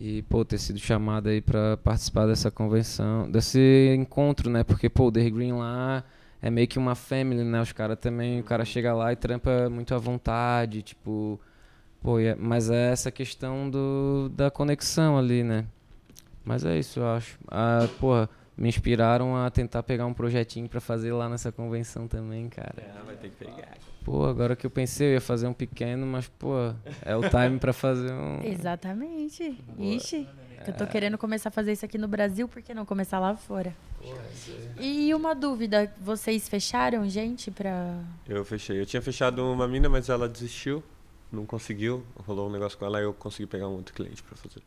E, pô, ter sido chamado aí para participar dessa convenção, desse encontro, né? Porque, pô, o The Green lá é meio que uma family, né? Os caras também, o cara chega lá e trampa muito à vontade, tipo. Pô, é, mas é essa questão do, da conexão ali, né? Mas é isso, eu acho. Ah, porra, me inspiraram a tentar pegar um projetinho para fazer lá nessa convenção também, cara. É, vai ter que pegar. Pô, agora que eu pensei, eu ia fazer um pequeno, mas, pô, é o time para fazer um. Exatamente. Boa. Ixi, eu tô é. querendo começar a fazer isso aqui no Brasil, por que não começar lá fora? É e uma dúvida, vocês fecharam, gente, pra. Eu fechei. Eu tinha fechado uma mina, mas ela desistiu, não conseguiu, rolou um negócio com ela e eu consegui pegar um outro cliente para fazer.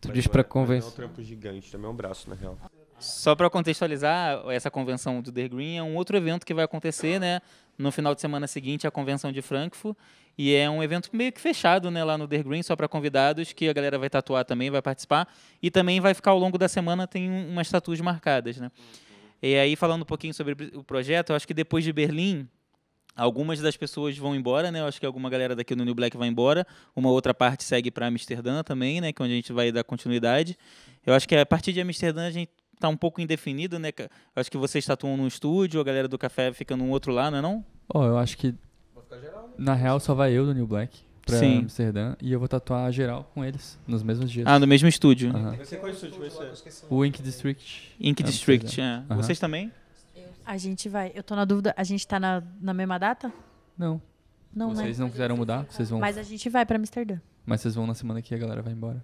Tu mas diz para convencer. É um trampo gigante, também é um braço, na real. Só para contextualizar, essa convenção do The Green é um outro evento que vai acontecer, né? No final de semana seguinte, a convenção de Frankfurt. E é um evento meio que fechado né, lá no Der Green, só para convidados, que a galera vai tatuar também, vai participar. E também vai ficar ao longo da semana, tem umas tatuas marcadas. Né? E aí, falando um pouquinho sobre o projeto, eu acho que depois de Berlim, Algumas das pessoas vão embora, né? Eu acho que alguma galera daqui do New Black vai embora. Uma outra parte segue para Amsterdã também, né? Que é onde a gente vai dar continuidade. Eu acho que a partir de Amsterdã a gente tá um pouco indefinido, né? Acho que vocês tatuam num estúdio, a galera do café fica num outro lá, não é não? Ó, oh, eu acho que né? na real só vai eu do New Black pra Sim. Amsterdã e eu vou tatuar geral com eles nos mesmos dias. Ah, no mesmo estúdio. qual estúdio vai ser? O Ink District. Ink District, é. Vocês também? A gente vai. Eu tô na dúvida, a gente tá na, na mesma data? Não. Não, Vocês né? não quiseram mudar? Vocês vão... Mas a gente vai pra Amsterdã. Mas vocês vão na semana que a galera vai embora.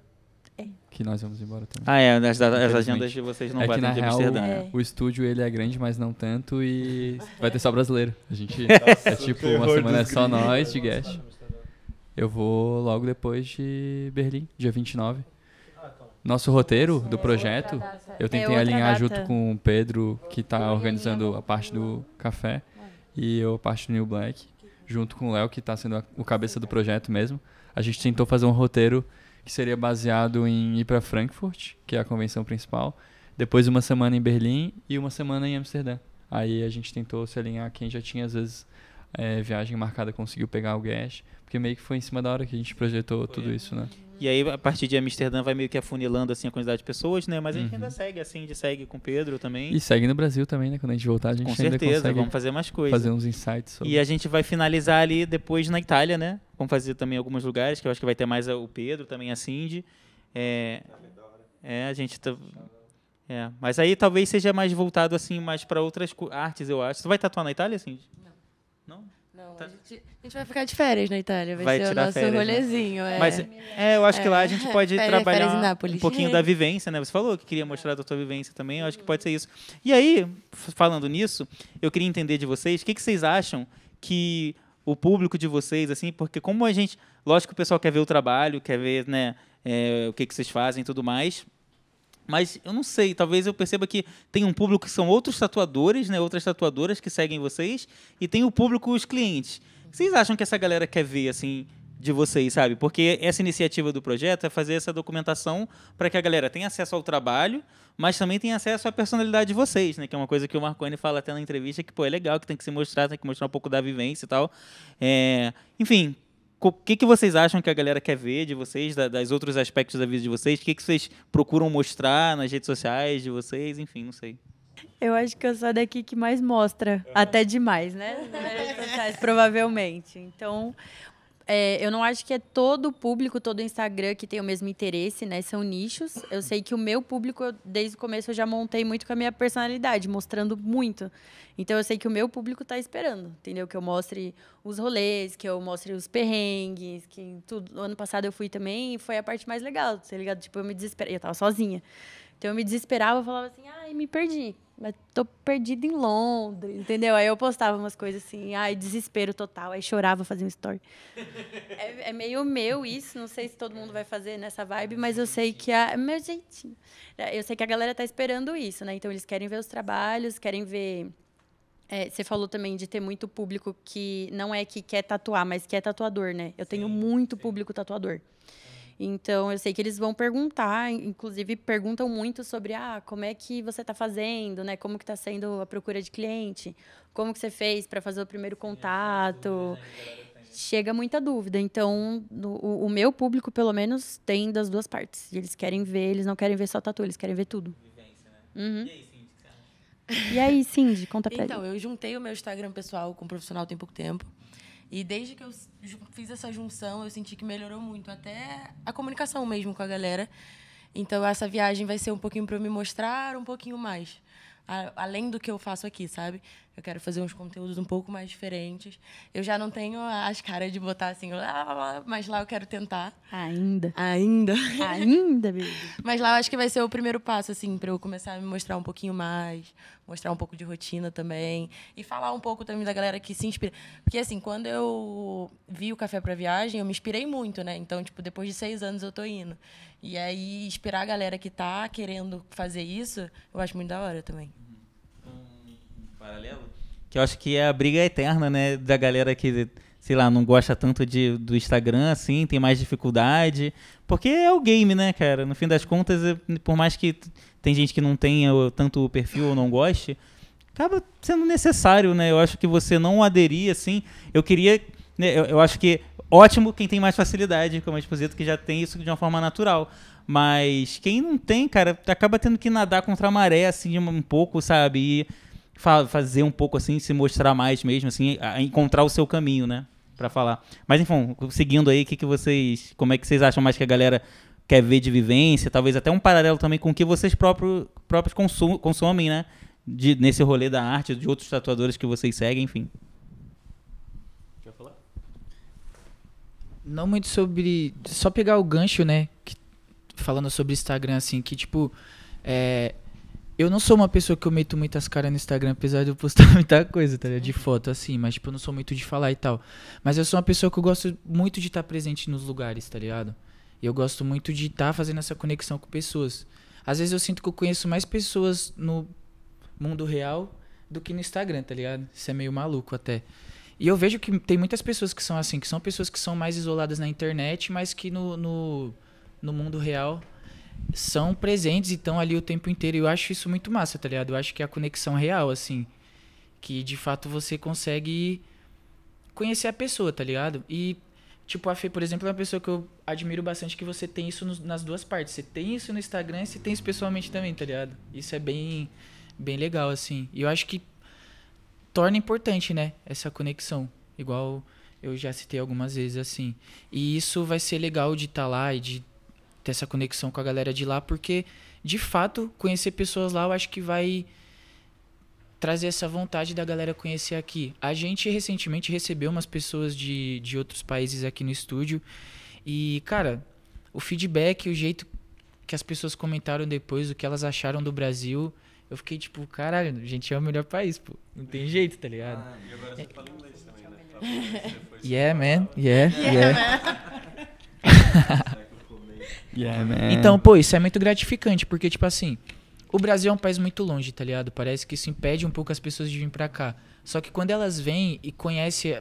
É. Que nós vamos embora também. Ah, é. As, as agendas de vocês não é batem de Amsterdã. É. O estúdio ele é grande, mas não tanto e é. vai ter só brasileiro. A gente Nossa, é tipo uma semana é só gringos. nós de guest. Eu vou logo depois de Berlim, dia 29. Nosso roteiro do projeto, é, eu tentei alinhar junto com o Pedro, que está organizando a parte do café, e eu a parte do New Black, junto com o Léo, que está sendo a, o cabeça do projeto mesmo. A gente tentou fazer um roteiro que seria baseado em ir para Frankfurt, que é a convenção principal, depois uma semana em Berlim e uma semana em Amsterdã. Aí a gente tentou se alinhar quem já tinha, às vezes, é, viagem marcada, conseguiu pegar o guest, porque meio que foi em cima da hora que a gente projetou foi. tudo isso, né? E aí, a partir de Amsterdã, vai meio que afunilando assim, a quantidade de pessoas, né? Mas a gente uhum. ainda segue, assim, de segue com o Pedro também. E segue no Brasil também, né? Quando a gente voltar, a gente com ainda certeza, vamos fazer mais coisas. Fazer uns insights. Sobre... E a gente vai finalizar ali depois na Itália, né? Vamos fazer também alguns lugares, que eu acho que vai ter mais o Pedro, também a Cindy. É, é a gente tá... É, mas aí talvez seja mais voltado, assim, mais para outras artes, eu acho. Você vai tatuar na Itália, Cindy? Não. Não? Tá. A, gente, a, gente, vai ficar de férias na Itália, vai, vai ser o nosso férias, né? rolezinho. Né? É. Mas é, eu acho que lá a gente é. pode férias, trabalhar férias um pouquinho da vivência, né? Você falou que queria mostrar a sua vivência também, eu acho que pode ser isso. E aí, falando nisso, eu queria entender de vocês, o que, que vocês acham que o público de vocês, assim, porque como a gente, lógico que o pessoal quer ver o trabalho, quer ver, né, é, o que, que vocês fazem e tudo mais, mas eu não sei, talvez eu perceba que tem um público que são outros tatuadores, né? Outras tatuadoras que seguem vocês, e tem o público, os clientes. Vocês acham que essa galera quer ver, assim, de vocês, sabe? Porque essa iniciativa do projeto é fazer essa documentação para que a galera tenha acesso ao trabalho, mas também tenha acesso à personalidade de vocês, né? Que é uma coisa que o Marconi fala até na entrevista, que, pô, é legal, que tem que se mostrar, tem que mostrar um pouco da vivência e tal. É... Enfim, o que, que vocês acham que a galera quer ver de vocês, da, das outros aspectos da vida de vocês? O que, que vocês procuram mostrar nas redes sociais de vocês? Enfim, não sei. Eu acho que eu sou daqui que mais mostra, até demais, né? Nas redes sociais, provavelmente. Então, é, eu não acho que é todo o público, todo o Instagram que tem o mesmo interesse, né? São nichos. Eu sei que o meu público, eu, desde o começo, eu já montei muito com a minha personalidade, mostrando muito. Então eu sei que o meu público está esperando, entendeu? Que eu mostre os rolês, que eu mostre os perrengues, que tudo. Ano passado eu fui também e foi a parte mais legal, tá ligado? Tipo, eu me desesperei, eu tava sozinha. Então eu me desesperava, falava assim, ai, me perdi. Mas tô perdida em Londres, entendeu? Aí eu postava umas coisas assim, ai, desespero total. Aí chorava, fazendo story. é, é, meio meu isso, não sei se todo mundo vai fazer nessa vibe, mas eu sei que a. É, é meu jeitinho. É, eu sei que a galera tá esperando isso, né? Então eles querem ver os trabalhos, querem ver. É, você falou também de ter muito público que não é que quer tatuar, mas que é tatuador, né? Eu sim, tenho muito sim. público tatuador. Então, eu sei que eles vão perguntar, inclusive perguntam muito sobre ah, como é que você está fazendo, né? Como que está sendo a procura de cliente, como que você fez para fazer o primeiro é contato. Né? Chega muita dúvida. Então, no, o, o, meu público, pelo menos, tem das duas partes. Eles querem ver, eles não querem ver só tatu, eles querem ver tudo. Vivência, né? Uhum. E aí, Cindy, E aí, Cindy, conta pra Então, ele. eu juntei o meu Instagram pessoal com o profissional tem pouco tempo. E desde que eu fiz essa junção, eu senti que melhorou muito, até a comunicação mesmo com a galera. Então, essa viagem vai ser um pouquinho para eu me mostrar um pouquinho mais, além do que eu faço aqui, sabe? Eu quero fazer uns conteúdos um pouco mais diferentes. Eu já não tenho as caras de botar assim, lá, lá, lá, mas lá eu quero tentar. Ainda. Ainda. Ainda, baby. Mas lá eu acho que vai ser o primeiro passo, assim, para eu começar a me mostrar um pouquinho mais, mostrar um pouco de rotina também. E falar um pouco também da galera que se inspira. Porque, assim, quando eu vi o Café para Viagem, eu me inspirei muito, né? Então, tipo, depois de seis anos eu tô indo. E aí, inspirar a galera que tá querendo fazer isso, eu acho muito da hora também paralelo, que eu acho que é a briga eterna, né, da galera que sei lá, não gosta tanto de, do Instagram, assim, tem mais dificuldade. Porque é o game, né, cara? No fim das contas, é, por mais que tem gente que não tenha tanto perfil ou não goste, acaba sendo necessário, né? Eu acho que você não aderir, assim. Eu queria. Né, eu, eu, acho que ótimo quem tem mais facilidade, como a Exposito, que já tem isso de uma forma natural. Mas quem não tem, cara, acaba tendo que nadar contra a maré, assim, um pouco, sabe? E fa fazer um pouco assim, se mostrar mais mesmo, assim, encontrar o seu caminho, né? Pra falar. Mas enfim, seguindo aí, que, que vocês. Como é que vocês acham mais que a galera quer ver de vivência? Talvez até um paralelo também com o que vocês próprios, próprios consum consomem, né? De, nesse rolê da arte, de outros tatuadores que vocês seguem, enfim. Quer falar? Não muito sobre. Só pegar o gancho, né? Que, falando sobre Instagram, assim, que tipo. É, eu não sou uma pessoa que eu meto muitas caras no Instagram, apesar de eu postar muita coisa, tá ligado? De uhum. foto, assim, mas, tipo, eu não sou muito de falar e tal. Mas eu sou uma pessoa que eu gosto muito de estar tá presente nos lugares, tá ligado? E eu gosto muito de estar tá fazendo essa conexão com pessoas. Às vezes eu sinto que eu conheço mais pessoas no mundo real do que no Instagram, tá ligado? Isso é meio maluco até. E eu vejo que tem muitas pessoas que são assim, que são pessoas que são mais isoladas na internet, mas que no, no, no mundo real são presentes e estão ali o tempo inteiro. E eu acho isso muito massa, tá ligado? Eu acho que é a conexão real, assim. Que de fato você consegue conhecer a pessoa, tá ligado? E, tipo, a Fê, por exemplo, é uma pessoa que eu admiro bastante que você tem isso nas duas partes. Você tem isso no Instagram e você tem isso pessoalmente também, tá ligado? Isso é bem, bem legal, assim. E eu acho que torna importante, né? Essa conexão. Igual eu já citei algumas vezes, assim. E isso vai ser legal de estar tá lá e de ter essa conexão com a galera de lá, porque de fato conhecer pessoas lá eu acho que vai trazer essa vontade da galera conhecer aqui. A gente recentemente recebeu umas pessoas de, de outros países aqui no estúdio e, cara, o feedback, o jeito que as pessoas comentaram depois, o que elas acharam do Brasil. Eu fiquei tipo, caralho, a gente é o melhor país, pô. Não tem jeito, tá ligado? Ah, e agora você é. fala inglês também, né? Yeah, man. Yeah, yeah, yeah. Yeah, Então, pô, isso é muito gratificante, porque, tipo assim, o Brasil é um país muito longe, tá ligado? Parece que isso impede um pouco as pessoas de vir pra cá. Só que quando elas vêm e conhecem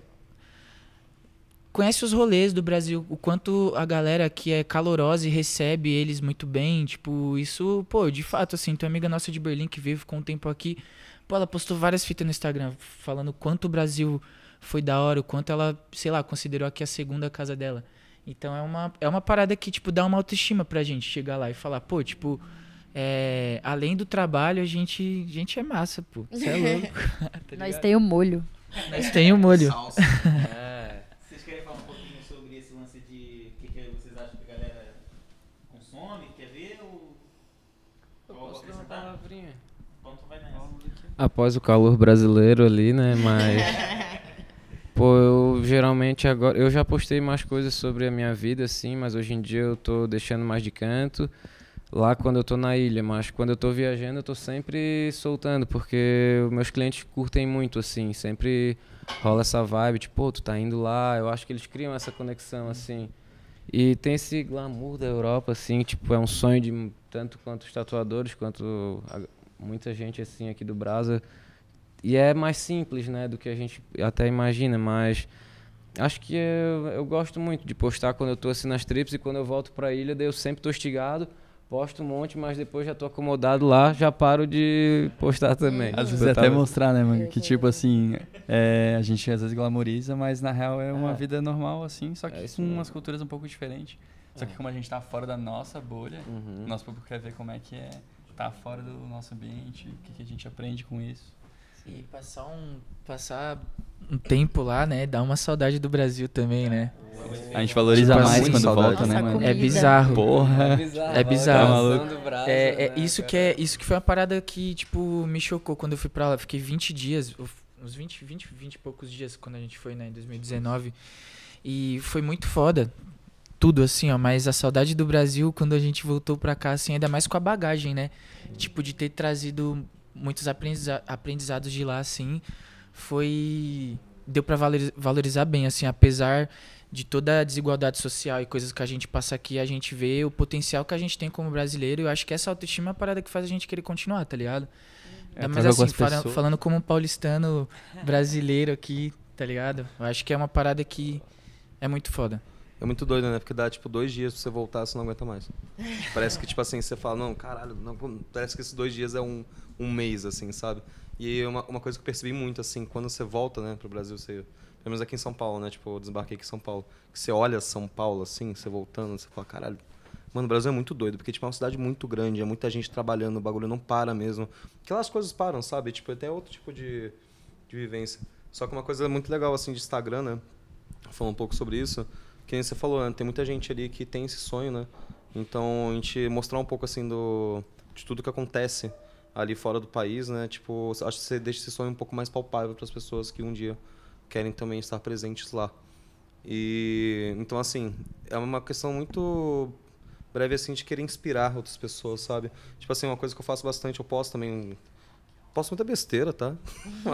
conhece os rolês do Brasil, o quanto a galera que é calorosa e recebe eles muito bem, tipo, isso, pô, de fato, assim, tua amiga nossa de Berlim que vive com o um tempo aqui, pô, ela postou várias fitas no Instagram falando quanto o Brasil foi da hora, o quanto ela, sei lá, considerou aqui a segunda casa dela. Então é uma, é uma parada que, tipo, dá uma autoestima pra gente chegar lá e falar, pô, tipo, é, além do trabalho, a gente, a gente é massa, pô. Você é louco. tá Nós tem o molho. Nós tem o molho. É. Vocês querem falar um pouquinho sobre esse lance de o que, que, vocês acham que a galera consome, quer ver ou... Eu posso dar uma palavrinha. Então vai nessa? Após o calor brasileiro ali, né, mas... Pô, eu geralmente agora. Eu já postei mais coisas sobre a minha vida, assim, mas hoje em dia eu tô deixando mais de canto lá quando eu tô na ilha, mas quando eu tô viajando eu tô sempre soltando, porque meus clientes curtem muito, assim, sempre rola essa vibe, tipo, pô, tu tá indo lá, eu acho que eles criam essa conexão, uhum. assim. E tem esse glamour da Europa, assim, tipo, é um sonho de tanto quanto os tatuadores, quanto a, muita gente, assim, aqui do Brasa e é mais simples, né, do que a gente até imagina, mas acho que eu, eu gosto muito de postar quando eu estou assim nas trips e quando eu volto para a ilha, eu sempre tostigado. estigado, posto um monte, mas depois já estou acomodado lá, já paro de postar também. Às tipo, vezes tava... até mostrar, né, mano, que tipo assim, é, a gente às vezes glamoriza, mas na real é uma é. vida normal assim, só que é com umas culturas um pouco diferentes. Só que é. como a gente está fora da nossa bolha, uhum. nosso público quer ver como é que é tá fora do nosso ambiente, o que, que a gente aprende com isso. E passar um, passar um tempo lá, né? Dá uma saudade do Brasil também, né? A gente valoriza tipo, mais quando saudade, volta, né, mano? É bizarro. Porra. É bizarro. Tá é, bizarro. é, é né, isso que é, isso que foi uma parada que tipo me chocou quando eu fui para lá. Fiquei 20 dias, uns 20, 20, 20 e poucos dias quando a gente foi, né, em 2019. E foi muito foda. Tudo assim, ó, mas a saudade do Brasil quando a gente voltou pra cá, assim, ainda mais com a bagagem, né? Tipo, de ter trazido muitos aprendiza aprendizados de lá, assim, foi. Deu para valorizar, bem, assim, apesar de toda a desigualdade social e coisas que a gente passa aqui, a gente vê o potencial que a gente tem como brasileiro. Eu acho que essa autoestima é a parada que faz a gente querer continuar, tá ligado? É, Mas assim, falando, falando como um paulistano brasileiro aqui, tá ligado? Eu acho que é uma parada que é muito foda. É muito doido, né? Porque dá, tipo, dois dias pra você voltar, você não aguenta mais. Parece que, tipo assim, você fala, não, caralho, não, parece que esses dois dias é um, um mês, assim, sabe? E uma, uma coisa que eu percebi muito, assim, quando você volta, né, pro Brasil, você... Pelo menos aqui em São Paulo, né? Tipo, eu desembarquei aqui em São Paulo. Que você olha São Paulo, assim, você voltando, você fala, caralho... Mano, o Brasil é muito doido, porque, tipo, é uma cidade muito grande, é muita gente trabalhando, o bagulho não para mesmo. Aquelas coisas param, sabe? Tipo, até outro tipo de, de vivência. Só que uma coisa muito legal, assim, de Instagram, né? Falei um pouco sobre isso que você falou, né? Tem muita gente ali que tem esse sonho, né? Então, a gente mostrar um pouco, assim, do, de tudo que acontece ali fora do país, né? Tipo, acho que você deixa esse sonho um pouco mais palpável para as pessoas que um dia querem também estar presentes lá. E então assim, é uma questão muito breve assim de querer inspirar outras pessoas, sabe? Tipo assim, uma coisa que eu faço bastante, eu posso também posso muita besteira, tá?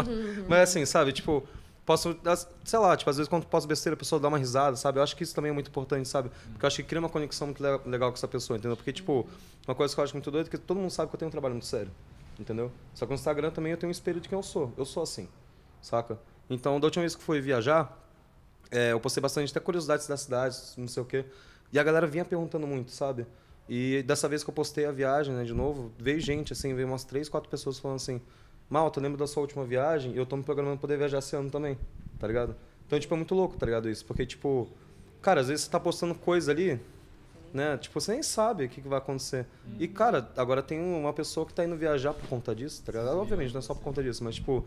Mas assim, sabe, tipo, posso, sei lá, tipo, às vezes quando posso besteira, a pessoa dá uma risada, sabe? Eu acho que isso também é muito importante, sabe? Porque eu acho que cria uma conexão muito legal com essa pessoa, entendeu? Porque, tipo, uma coisa que eu acho muito doida é que todo mundo sabe que eu tenho um trabalho muito sério, entendeu? Só que no Instagram também eu tenho um espelho de quem eu sou. Eu sou assim, saca? Então, da última vez que fui viajar, é, eu postei bastante até curiosidades da cidade, não sei o quê. E a galera vinha perguntando muito, sabe? E dessa vez que eu postei a viagem, né, de novo, veio gente, assim, veio umas três, quatro pessoas falando assim Mal, Malta, lembra da sua última viagem? Eu tô me programando pra poder viajar esse ano também, tá ligado? Então, tipo, é muito louco, tá ligado? Isso, porque, tipo, cara, às vezes você tá postando coisa ali, né? Tipo, você nem sabe o que, que vai acontecer. E, uhum. cara, agora tem uma pessoa que tá indo viajar por conta disso, tá ligado? Obviamente, não é só por conta disso, mas, tipo,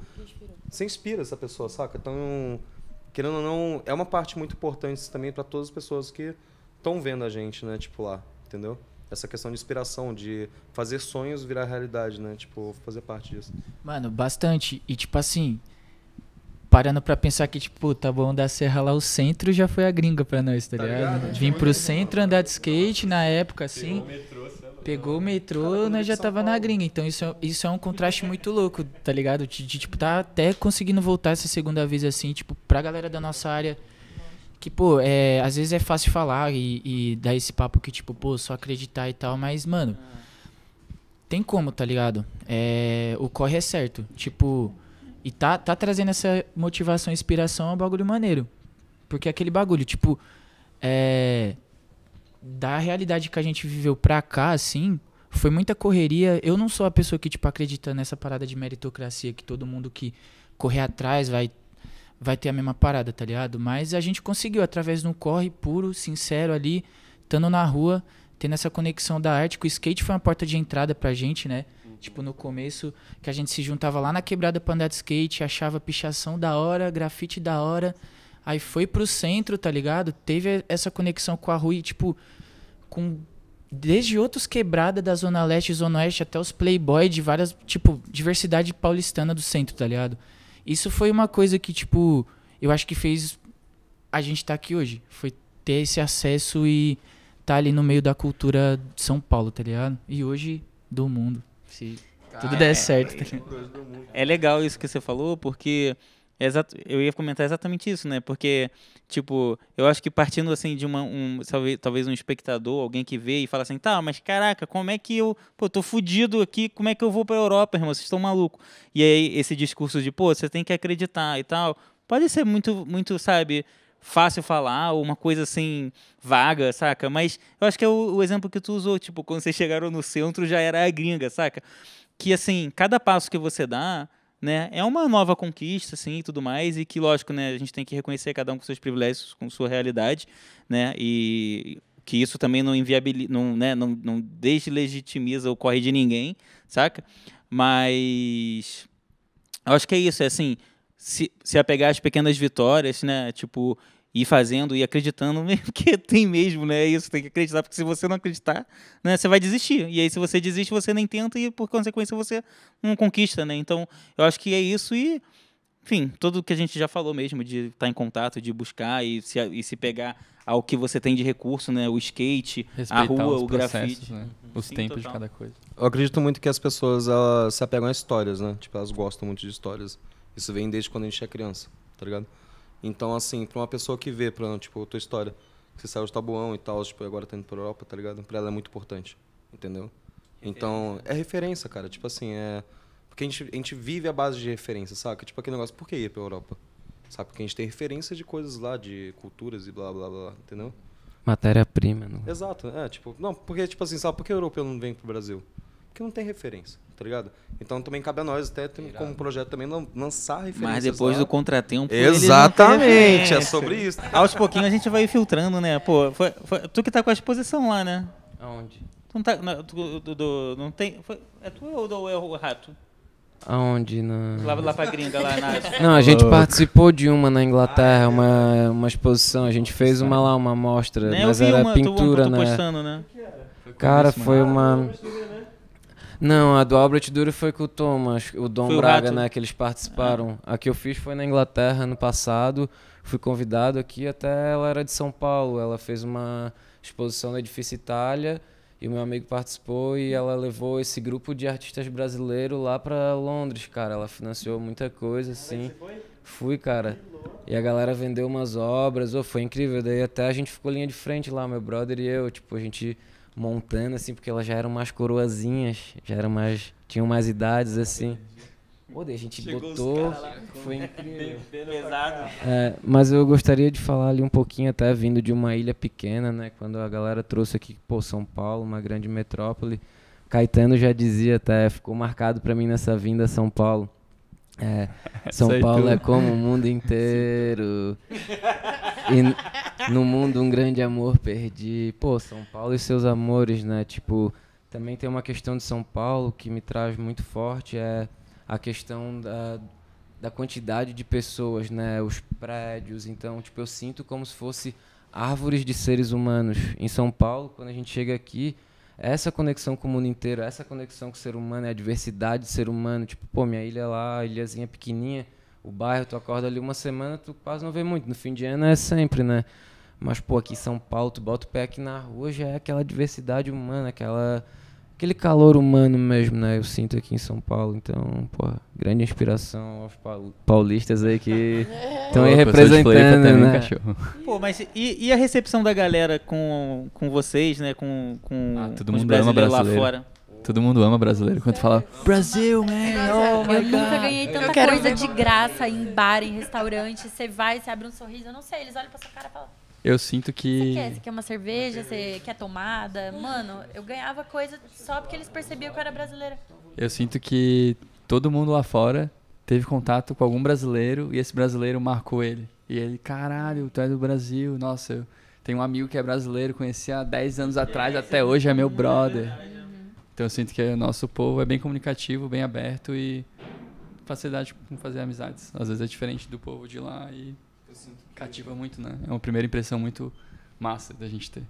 você inspira essa pessoa, saca? Então, querendo ou não, é uma parte muito importante também para todas as pessoas que estão vendo a gente, né? Tipo, lá, entendeu? essa questão de inspiração, de fazer sonhos virar realidade, né? Tipo, fazer parte disso. Mano, bastante. E tipo assim, parando pra pensar que, tipo, tá bom da Serra lá, o centro já foi a gringa pra nós, tá, tá ligado? ligado? Vim pro centro andar de skate na época, assim. É Pegou o metrô, Pegou o metrô, nós já tava na gringa. Então isso é, isso é um contraste muito louco, tá ligado? De, de, tipo, tá até conseguindo voltar essa segunda vez assim, tipo, pra galera da nossa área que, pô, é, às vezes é fácil falar e, e, dar esse papo que, tipo, pô, só acreditar e tal, mas, mano, tem como, tá ligado? É, o corre é certo. Tipo, e tá, tá trazendo essa motivação, inspiração é um bagulho maneiro. Porque é aquele bagulho, tipo, é, da realidade que a gente viveu pra cá, assim, foi muita correria. Eu não sou a pessoa que, tipo, acredita nessa parada de meritocracia, que todo mundo que correr atrás vai vai ter a mesma parada, tá ligado? Mas a gente conseguiu, através de um corre puro, sincero ali, estando na rua, tendo essa conexão da arte, que o skate foi uma porta de entrada pra gente, né? Uhum. Tipo, no começo, que a gente se juntava lá na quebrada pra andar de skate, achava pichação da hora, grafite da hora. Aí foi pro centro, tá ligado? Teve essa conexão com a rua e, tipo, com desde outros quebrada da Zona Leste e Zona Oeste até os Playboy de várias, tipo, diversidade paulistana do centro, tá ligado? Isso foi uma coisa que, tipo, eu acho que fez a gente estar tá aqui hoje. Foi ter esse acesso e estar tá ali no meio da cultura de São Paulo, tá ligado? E hoje, do mundo. Se tudo der tá é, certo. É, tá é legal isso que você falou, porque Exato, eu ia comentar exatamente isso, né? Porque, tipo, eu acho que partindo assim de uma, um, talvez um espectador, alguém que vê e fala assim, tá, mas caraca, como é que eu, pô, tô fudido aqui, como é que eu vou pra Europa, irmão? Vocês estão maluco. E aí esse discurso de, pô, você tem que acreditar e tal, pode ser muito, muito, sabe, fácil falar, ou uma coisa assim, vaga, saca? Mas eu acho que é o, o exemplo que tu usou, tipo, quando vocês chegaram no centro já era a gringa, saca? Que assim, cada passo que você dá né? É uma nova conquista, assim, e tudo mais, e que, lógico, né, a gente tem que reconhecer cada um com seus privilégios, com sua realidade, né? E que isso também não inviabiliza, não, né, não, não deslegitimiza o corre de ninguém, saca? Mas eu acho que é isso, é assim, se, se apegar às pequenas vitórias, né? Tipo, e fazendo e acreditando, que tem mesmo, né? É isso tem que acreditar, porque se você não acreditar, né, você vai desistir. E aí, se você desiste, você nem tenta e, por consequência, você não conquista, né? Então, eu acho que é isso e, enfim, tudo que a gente já falou mesmo, de estar tá em contato, de buscar e se, e se pegar ao que você tem de recurso, né? O skate, Respeitar a rua, o grafite. Né? Uhum. Os Sim, tempos total. de cada coisa. Eu acredito muito que as pessoas elas se apegam a histórias, né? Tipo, elas gostam muito de histórias. Isso vem desde quando a gente é criança, tá ligado? Então, assim, pra uma pessoa que vê, pra, tipo, a tua história, que você saiu de Tabuão e tal, tipo, agora tá indo pra Europa, tá ligado? Pra ela é muito importante, entendeu? Então, é referência, cara. Tipo assim, é. Porque a gente, a gente vive a base de referência, saca? Tipo aquele negócio, por que ir pra Europa? Sabe? Porque a gente tem referência de coisas lá, de culturas e blá blá blá, entendeu? Matéria-prima, não. É? Exato, é, tipo, não, porque, tipo assim, sabe por que o europeu não vem pro Brasil? Porque não tem referência tá ligado? Então também cabe a nós, até tem como projeto também lançar referências. Mas depois lá. do contratempo. Exatamente, é sobre isso. Aos pouquinhos a gente vai filtrando, né? Pô, foi, foi, tu que tá com a exposição lá, né? Aonde? Tu não tá. Não, tu, do, do, não tem. Foi, é tu ou é o rato? Aonde? Na... Lá, lá pra gringa, lá na... Não, a gente participou de uma na Inglaterra, uma, uma exposição. A gente fez uma lá, uma amostra, né, mas era uma, pintura, tu, tu né? Postando, né? Cara, foi uma... Não, a do Albert Duro foi com o Thomas, o Dom foi Braga, o né? Que eles participaram. É. A que eu fiz foi na Inglaterra ano passado. Fui convidado aqui, até ela era de São Paulo. Ela fez uma exposição no Edifício Itália e o meu amigo participou e ela levou esse grupo de artistas brasileiros lá para Londres, cara. Ela financiou muita coisa, assim. Você foi? Fui, cara. E a galera vendeu umas obras, oh, foi incrível. Daí até a gente ficou linha de frente lá, meu brother e eu. Tipo, a gente montando, assim, porque elas já eram mais coroazinhas, já eram mais. tinham mais idades, assim. Pô, a gente Chegou botou. Lá, foi incrível. Pesado. É, mas eu gostaria de falar ali um pouquinho, até vindo de uma ilha pequena, né? Quando a galera trouxe aqui, pô, São Paulo, uma grande metrópole. Caetano já dizia até, ficou marcado para mim nessa vinda a São Paulo. É, São Sei Paulo tu. é como o mundo inteiro. e no mundo um grande amor perdi. Pô, São Paulo e seus amores, né? Tipo, também tem uma questão de São Paulo que me traz muito forte, é a questão da, da quantidade de pessoas, né? Os prédios. Então, tipo, eu sinto como se fosse árvores de seres humanos. Em São Paulo, quando a gente chega aqui, essa conexão com o mundo inteiro, essa conexão com o ser humano, é a diversidade do ser humano. Tipo, pô, minha ilha lá, ilhazinha pequenininha, o bairro, tu acorda ali uma semana, tu quase não vê muito. No fim de ano é sempre, né? Mas, pô, aqui em São Paulo, tu bota o pé aqui na rua, já é aquela diversidade humana, aquela aquele calor humano mesmo, né? Eu sinto aqui em São Paulo. Então, pô, grande inspiração aos paulistas aí que estão é. aí representando, né? Um pô, mas e, e, a recepção da galera com, com vocês, né? Com, com, ah, todo mundo os ama brasileiro. lá fora? Todo mundo ama brasileiro quando fala Brasil, man, oh my God. Eu nunca ganhei tanta coisa de graça em bar, em restaurante. Você vai, você abre um sorriso, eu não sei, eles olham pra sua cara e falam eu sinto que. Você quer, você quer uma cerveja, você quer tomada. Mano, eu ganhava coisa só porque eles percebiam que eu era brasileira. Eu sinto que todo mundo lá fora teve contato com algum brasileiro e esse brasileiro marcou ele. E ele, caralho, tu é do Brasil. Nossa, eu tenho um amigo que é brasileiro, conheci há 10 anos atrás, até hoje é meu brother. Uhum. Então eu sinto que o nosso povo é bem comunicativo, bem aberto e facilidade com fazer amizades. Às vezes é diferente do povo de lá e sinto que... Cativa muito, né? É uma primeira impressão muito massa da gente ter.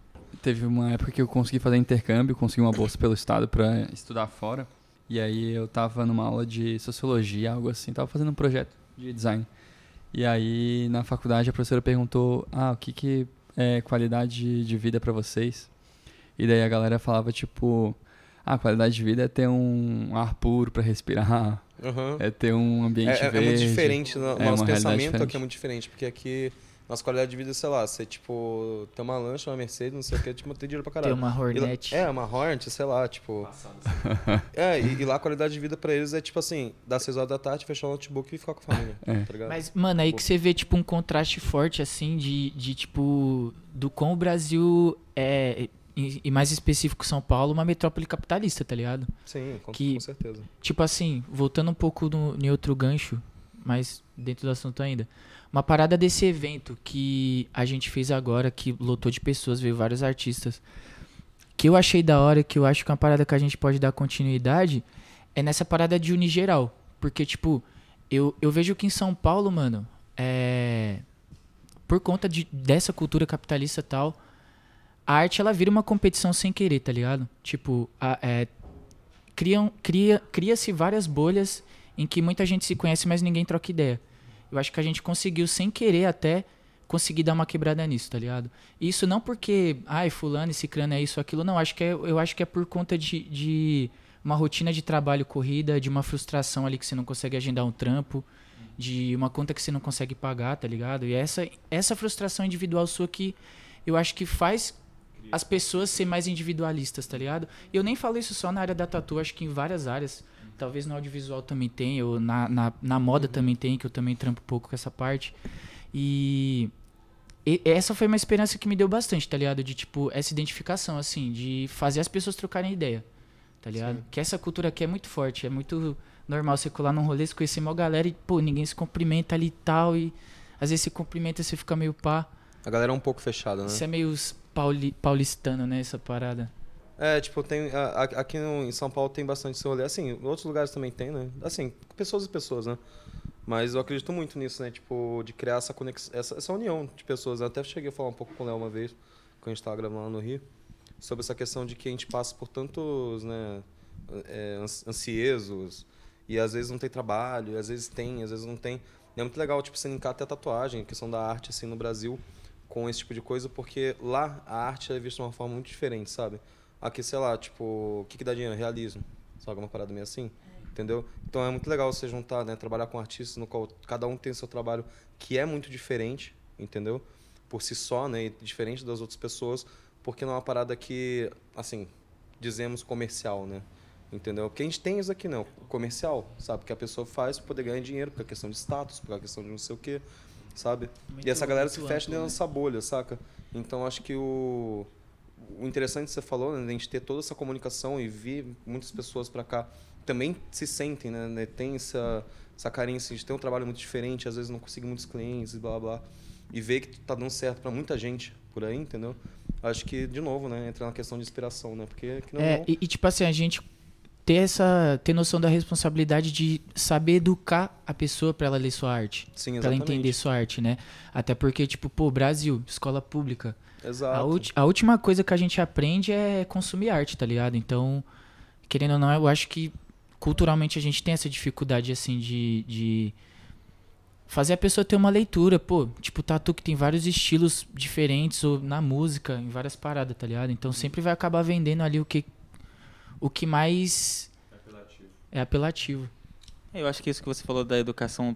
Teve uma época que eu consegui fazer intercâmbio, consegui uma bolsa pelo estado para estudar fora. E aí eu tava numa aula de sociologia, algo assim, tava fazendo um projeto de design. E aí na faculdade a professora perguntou: "Ah, o que que é qualidade de vida para vocês?" E daí a galera falava tipo: "Ah, qualidade de vida é ter um ar puro para respirar, Uhum. É ter um ambiente é, verde. É, é muito diferente. No, é nosso pensamento aqui é muito diferente, porque aqui nossa qualidade de vida, sei lá, você, tipo, tem uma lancha, uma Mercedes, não sei o que, tipo, tem dinheiro pra caralho. Tem uma Hornet. E, é, uma Hornet, sei lá, tipo... é, e, e, lá a qualidade de vida pra eles é, tipo assim, dar 6 horas da tarde, fechar o notebook e ficar com a família, é. tá Mas, mano, aí tipo, que você vê, tipo, um contraste forte, assim, de, de tipo, do quão o Brasil é e mais específico São Paulo, uma metrópole capitalista, tá ligado? Sim, com, que, com certeza. Tipo assim, voltando um pouco no, em outro gancho, mas dentro do assunto ainda. Uma parada desse evento que a gente fez agora, que lotou de pessoas, veio vários artistas. Que eu achei da hora, que eu acho que é uma parada que a gente pode dar continuidade, é nessa parada de unir geral. Porque, tipo, eu, eu vejo que em São Paulo, mano, é. Por conta de, dessa cultura capitalista tal, a arte ela vira uma competição sem querer, tá ligado? Tipo, a, é, criam, cria, cria-se várias bolhas em que muita gente se conhece, mas ninguém troca ideia. Eu acho que a gente conseguiu, sem querer até, conseguir dar uma quebrada nisso, tá ligado? Isso não porque, ai, fulano, esse crânio é isso, aquilo, não. Acho que é, eu acho que é por conta de, de uma rotina de trabalho corrida, de uma frustração ali que você não consegue agendar um trampo, de uma conta que você não consegue pagar, tá ligado? E essa, essa frustração individual sua que eu acho que faz as pessoas ser mais individualistas, tá ligado? E eu nem falo isso só na área da tatu, acho que em várias áreas. Talvez no audiovisual também tem, ou na, na, na moda uhum. também tem, que eu também trampo um pouco com essa parte. E, e essa foi uma experiência que me deu bastante, tá ligado? De tipo, essa identificação, assim, de fazer as pessoas trocarem ideia, tá ligado? Sim. Que essa cultura aqui é muito forte, é muito normal você colar num rolê, você conhecer uma galera e, pô, ninguém se cumprimenta ali e tal, e às vezes se cumprimenta, você fica meio pá. A galera é um pouco fechada, né? Isso é meio pauli, paulistano, né? Essa parada. É, tipo, tem. A, a, aqui no, em São Paulo tem bastante esse rolê. Assim, outros lugares também tem, né? Assim, pessoas e pessoas, né? Mas eu acredito muito nisso, né? Tipo, de criar essa conexão, essa, essa união de pessoas. Eu até cheguei a falar um pouco com o Léo uma vez, quando a gente gravando lá no Rio, sobre essa questão de que a gente passa por tantos, né? É, ansiosos, e às vezes não tem trabalho, às vezes tem, às vezes não tem. E é muito legal, tipo, você linkar até a tatuagem, a questão da arte, assim, no Brasil com esse tipo de coisa, porque lá a arte é vista de uma forma muito diferente, sabe? Aqui, sei lá, tipo, o que, que dá dinheiro? Realismo. Sabe, uma parada meio assim? Entendeu? Então é muito legal você juntar, né? Trabalhar com artistas no qual cada um tem seu trabalho que é muito diferente, entendeu? Por si só, né? E diferente das outras pessoas, porque não é uma parada que, assim, dizemos comercial, né? Entendeu? Porque a gente tem isso aqui, não. Né, comercial, sabe? Que a pessoa faz para poder ganhar dinheiro, por é questão de status, por questão de não sei o quê sabe? Muito e essa galera se fecha dentro né? dessa bolha, saca? Então acho que o, o interessante que você falou, né, de a gente ter toda essa comunicação e vir muitas pessoas para cá também se sentem, né? né tem essa, essa carência assim, de ter um trabalho muito diferente, às vezes não conseguir muitos clientes e blá blá. e ver que tá dando certo para muita gente por aí, entendeu? Acho que, de novo, né, entra na questão de inspiração, né? Porque. é, é, é e, e, tipo assim, a gente ter essa ter noção da responsabilidade de saber educar a pessoa para ela ler sua arte, Sim, para ela entender sua arte, né? Até porque tipo, pô, Brasil, escola pública. Exato. A, a última coisa que a gente aprende é consumir arte, tá ligado? Então, querendo ou não, eu acho que culturalmente a gente tem essa dificuldade assim de, de fazer a pessoa ter uma leitura, pô, tipo tatu que tem vários estilos diferentes ou na música, em várias paradas, tá ligado? Então uhum. sempre vai acabar vendendo ali o que o que mais é apelativo. é apelativo. Eu acho que isso que você falou da educação,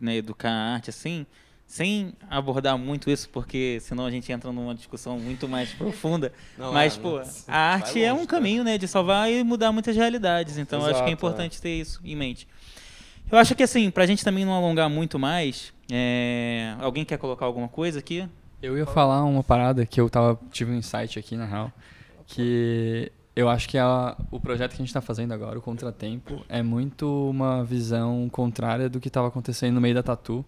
né, educar a arte, assim, sem abordar muito isso, porque senão a gente entra numa discussão muito mais profunda. Não, Mas, é, pô, não, a arte é longe, é um caminho, né, de salvar e mudar muitas realidades. Então, Exato, acho que é, é. importante é. ter isso em mente. Eu acho que, assim, para a gente também não alongar muito mais, é... alguém quer colocar alguma coisa aqui? Eu ia falar uma parada que eu tava, tive um insight aqui, na real, que eu acho que a, o projeto que a gente está fazendo agora, o Contratempo, é muito uma visão contrária do que estava acontecendo no meio da Tatu.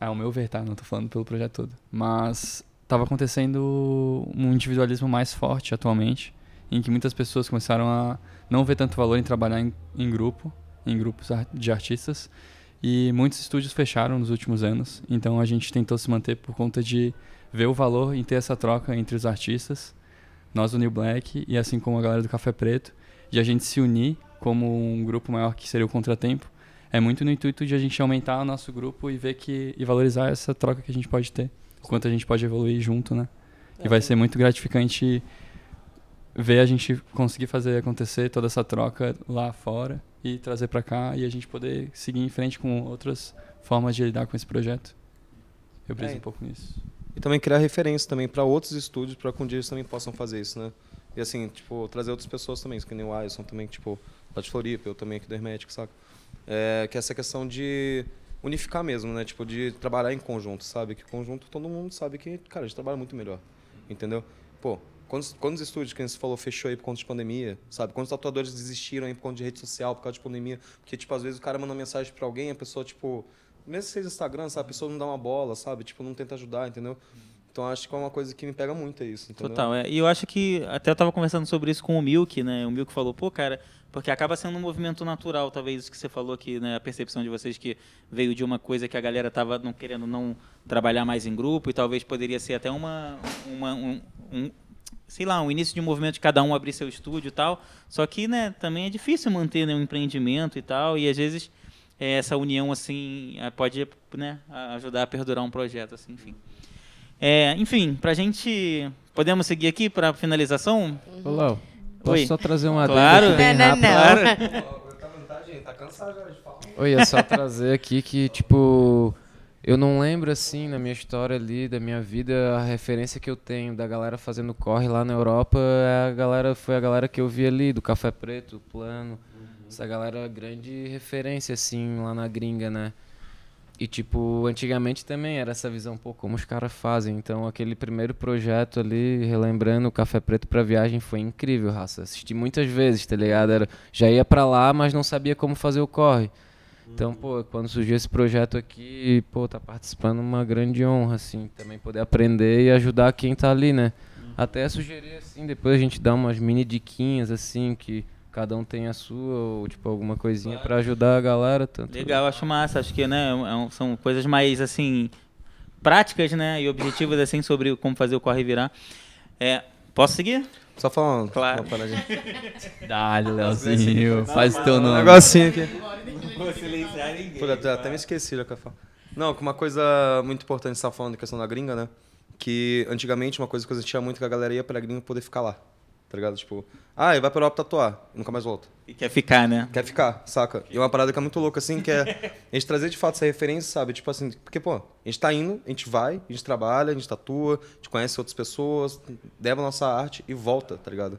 É o meu ver, tá? Não estou falando pelo projeto todo. Mas estava acontecendo um individualismo mais forte atualmente, em que muitas pessoas começaram a não ver tanto valor em trabalhar em, em grupo, em grupos de artistas, e muitos estúdios fecharam nos últimos anos. Então a gente tentou se manter por conta de ver o valor em ter essa troca entre os artistas nós do New Black e assim como a galera do Café Preto, de a gente se unir como um grupo maior que seria o Contratempo. É muito no intuito de a gente aumentar o nosso grupo e ver que e valorizar essa troca que a gente pode ter, o quanto a gente pode evoluir junto, né? E vai ser muito gratificante ver a gente conseguir fazer acontecer toda essa troca lá fora e trazer para cá e a gente poder seguir em frente com outras formas de lidar com esse projeto. Eu briso é. um pouco nisso e também criar referência também para outros estúdios, para que um dia eles também possam fazer isso, né? E assim, tipo, trazer outras pessoas também, que nem o Alisson também, tipo, lá de Floripa, eu também aqui do Hermético, saca? É, que é essa questão de unificar mesmo, né? Tipo, de trabalhar em conjunto, sabe? Que conjunto todo mundo sabe que, cara, a gente trabalha muito melhor, entendeu? Pô, quantos, quantos estúdios que a gente falou fechou aí por conta de pandemia, sabe? Quantos tatuadores desistiram aí por conta de rede social, por causa de pandemia? Porque, tipo, às vezes o cara manda uma mensagem para alguém, a pessoa, tipo, nesses Instagrams, sabe, a pessoa não dá uma bola, sabe? Tipo, não tenta ajudar, entendeu? Então acho que é uma coisa que me pega muito é isso, entendeu? Total, é. E eu acho que até eu tava conversando sobre isso com o Milk, né? O Milk falou, pô, cara, porque acaba sendo um movimento natural, talvez isso que você falou aqui, né? A percepção de vocês que veio de uma coisa que a galera tava não querendo não trabalhar mais em grupo e talvez poderia ser até uma, uma um, um sei lá, um início de um movimento de cada um abrir seu estúdio e tal. Só que, né, também é difícil manter né, um empreendimento e tal, e às vezes é essa união assim é, pode né, ajudar a perdurar um projeto, assim, enfim. É, enfim, para a gente podemos seguir aqui para finalização. Uhum. Olá, posso Oi. só trazer uma claro. né bem não, não, não. Oi, é só trazer aqui que tipo eu não lembro assim na minha história ali da minha vida a referência que eu tenho da galera fazendo corre lá na Europa é a galera foi a galera que eu vi ali do Café Preto, Plano essa galera é grande referência, assim, lá na gringa, né? E, tipo, antigamente também era essa visão, pô, como os caras fazem. Então, aquele primeiro projeto ali, relembrando o Café Preto pra viagem, foi incrível, raça. Assisti muitas vezes, tá ligado? Era, já ia pra lá, mas não sabia como fazer o corre. Então, pô, quando surgiu esse projeto aqui, pô, tá participando uma grande honra, assim, também poder aprender e ajudar quem tá ali, né? Uhum. Até sugerir, assim, depois a gente dá umas mini diquinhas, assim, que cada um tem a sua, ou tipo, alguma coisinha claro. para ajudar a galera. Tanto... Legal, acho massa, acho que né, é é são coisas mais assim, práticas, né? E objetivos assim sobre como fazer o corre virar. É, posso seguir? Só falando. Claro. Dale, Leozinho. Faz teu nome. Um negocinho aqui. Não silenciar ninguém. Tá? até me esqueci já que eu falo. Não, uma coisa muito importante, você estava falando da questão da gringa, né? Que antigamente uma coisa que eu sentia muito que a galera ia para gringa poder ficar lá tá ligado? Tipo, ah, ele vai pra Europa tatuar, nunca mais volta. E quer ficar, né? Quer ficar, saca? E uma parada que é muito louca, assim, que é a gente trazer de fato essa referência, sabe? Tipo assim, porque, pô, a gente tá indo, a gente vai, a gente trabalha, a gente tatua, a gente conhece outras pessoas, leva a nossa arte e volta, tá ligado?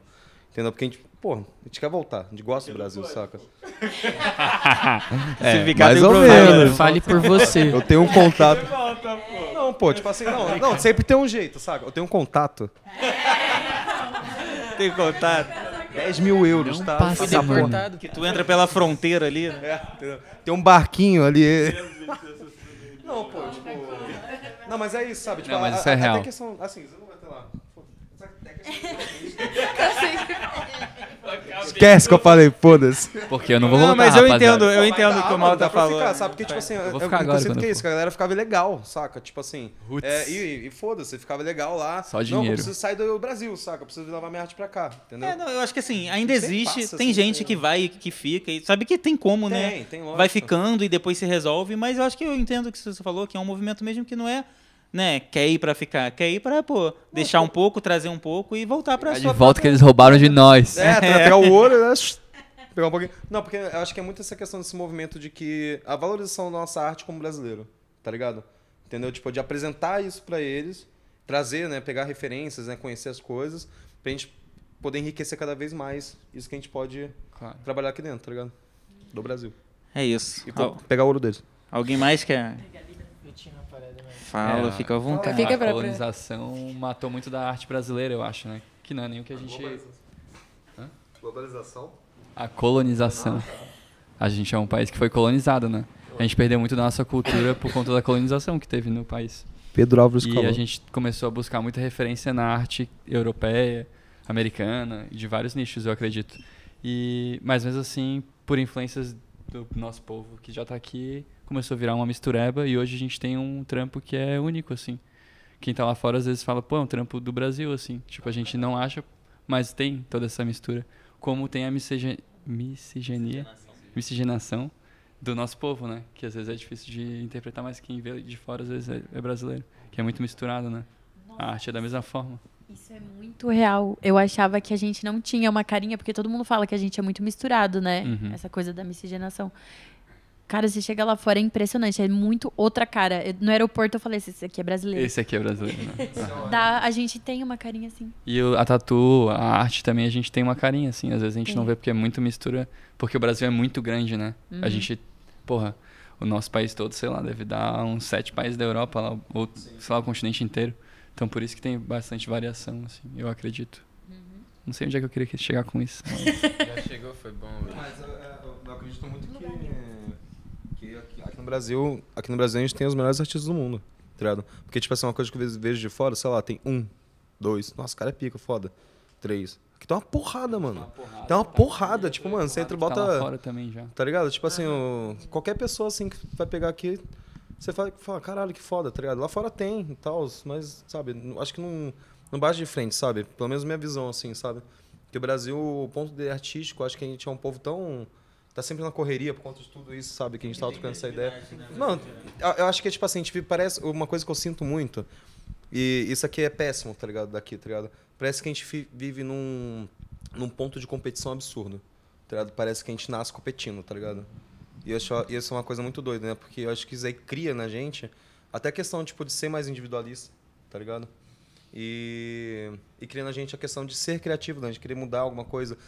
Entendeu? Porque a gente, pô, a gente quer voltar, a gente gosta do Brasil, saca? é, Se ficar, mais ou menos. Fale por você. Eu tenho um contato. Não, pô, tipo assim, não, não, sempre tem um jeito, saca? Eu tenho um contato. Tem contato. 10 mil euros, tá? Passa Foi deportado. Que tu entra pela fronteira ali, né? É, tem um barquinho ali. não, pô, tipo. Não, mas é isso, sabe? Tipo, não, mas isso é a, real. Até questão, assim, você não vai até lá. Até questão. Esquece que eu falei, foda-se. Porque eu não vou voltar, Não, mas eu rapaziada. entendo, eu entendo o que o Malta tá falou. Ficar, sabe? Porque, tipo assim, eu, vou eu, agora eu sinto que é isso, for. a galera ficava legal, saca? Tipo assim, é, e, e foda-se, ficava legal lá. Só Não, eu dinheiro. preciso sair do Brasil, saca? Eu preciso levar minha arte pra cá, entendeu? É, não, eu acho que assim, ainda existe, passa, tem assim, gente que vai e que fica, e sabe que tem como, né? Tem, tem Vai ficando e depois se resolve, mas eu acho que eu entendo o que você falou, que é um movimento mesmo que não é né, quer ir para ficar, quer ir para, pô, deixar um pouco, trazer um pouco e voltar para sua De volta própria... que eles roubaram de nós. É, pegar o ouro, né? Pegar um pouquinho. Não, porque eu acho que é muito essa questão desse movimento de que a valorização da nossa arte como brasileiro, tá ligado? Entendeu? Tipo, de apresentar isso para eles, trazer, né, pegar referências, né, conhecer as coisas, pra gente poder enriquecer cada vez mais isso que a gente pode claro. trabalhar aqui dentro, tá ligado? Do Brasil. É isso. E Al... pegar o ouro deles. Alguém mais quer? Eu tinha fala, é, fica à vontade. Fica a colonização matou muito da arte brasileira, eu acho, né? Que não é nem o que a, a gente. Globalização. Hã? A colonização. A gente é um país que foi colonizado, né? A gente perdeu muito da nossa cultura por conta da colonização que teve no país. Pedro Álvares E Calou. a gente começou a buscar muita referência na arte europeia, americana, de vários nichos, eu acredito. E, mas mesmo assim, por influências do nosso povo que já está aqui começou a virar uma mistureba e hoje a gente tem um trampo que é único, assim. Quem está lá fora às vezes fala, pô, é um trampo do Brasil, assim. Tipo, a gente não acha, mas tem toda essa mistura. Como tem a miscigenia, miscigenação do nosso povo, né? Que às vezes é difícil de interpretar, mas quem vê de fora às vezes é, é brasileiro, que é muito misturado, né? A arte é da mesma forma. Isso é muito real. Eu achava que a gente não tinha uma carinha, porque todo mundo fala que a gente é muito misturado, né? Uhum. Essa coisa da miscigenação. Cara, você chega lá fora, é impressionante. É muito outra cara. no aeroporto eu falei, esse aqui é brasileiro. Esse aqui é brasileiro. Né? Ah. Dá, a gente tem uma carinha assim. E a tatu, a arte também, a gente tem uma carinha assim. Às vezes a gente não vê porque é muito mistura. Porque o Brasil é muito grande, né? Uhum. A gente, porra, o nosso país todo, sei lá, deve dar uns sete países da Europa, lá, ou Sim. sei lá, o continente inteiro. Então por isso que tem bastante variação, assim, eu acredito. Uhum. Não sei onde é que eu queria chegar com isso. Já chegou, foi bom. Mas eu, é, é, eu, eu, acredito muito que, que aqui, aqui, no Brasil, aqui no Brasil a gente tem os melhores artistas do mundo, entendeu tá Porque tipo assim, uma coisa que eu vejo de fora, sei lá, tem um, dois, nossa, cara é pica, foda. Três. Aqui tá uma porrada, mano. Tá uma porrada. Tá uma tá Tipo, mano, você entra e bota. Tá, lá fora também já. tá ligado? Tipo assim, o... qualquer pessoa assim que vai pegar aqui, você fala, fala, caralho, que foda, tá ligado? Lá fora tem e tal, mas, sabe, acho que não, não bate de frente, sabe? Pelo menos minha visão, assim, sabe? Porque o Brasil, o ponto de artístico, acho que a gente é um povo tão tá sempre na correria por conta de tudo isso, sabe? Que a gente tá trocando essa ideia. Não, eu acho que é tipo assim, tipo, parece uma coisa que eu sinto muito. E isso aqui é péssimo, tá ligado? Daqui, tá ligado? Parece que a gente vive num, num ponto de competição absurdo, tá ligado? Parece que a gente nasce competindo, tá ligado? E acho, isso é uma coisa muito doida, né? Porque eu acho que isso aí cria na gente até a questão tipo, de ser mais individualista, tá ligado? E, e cria na gente a questão de ser criativo, né? de querer mudar alguma coisa,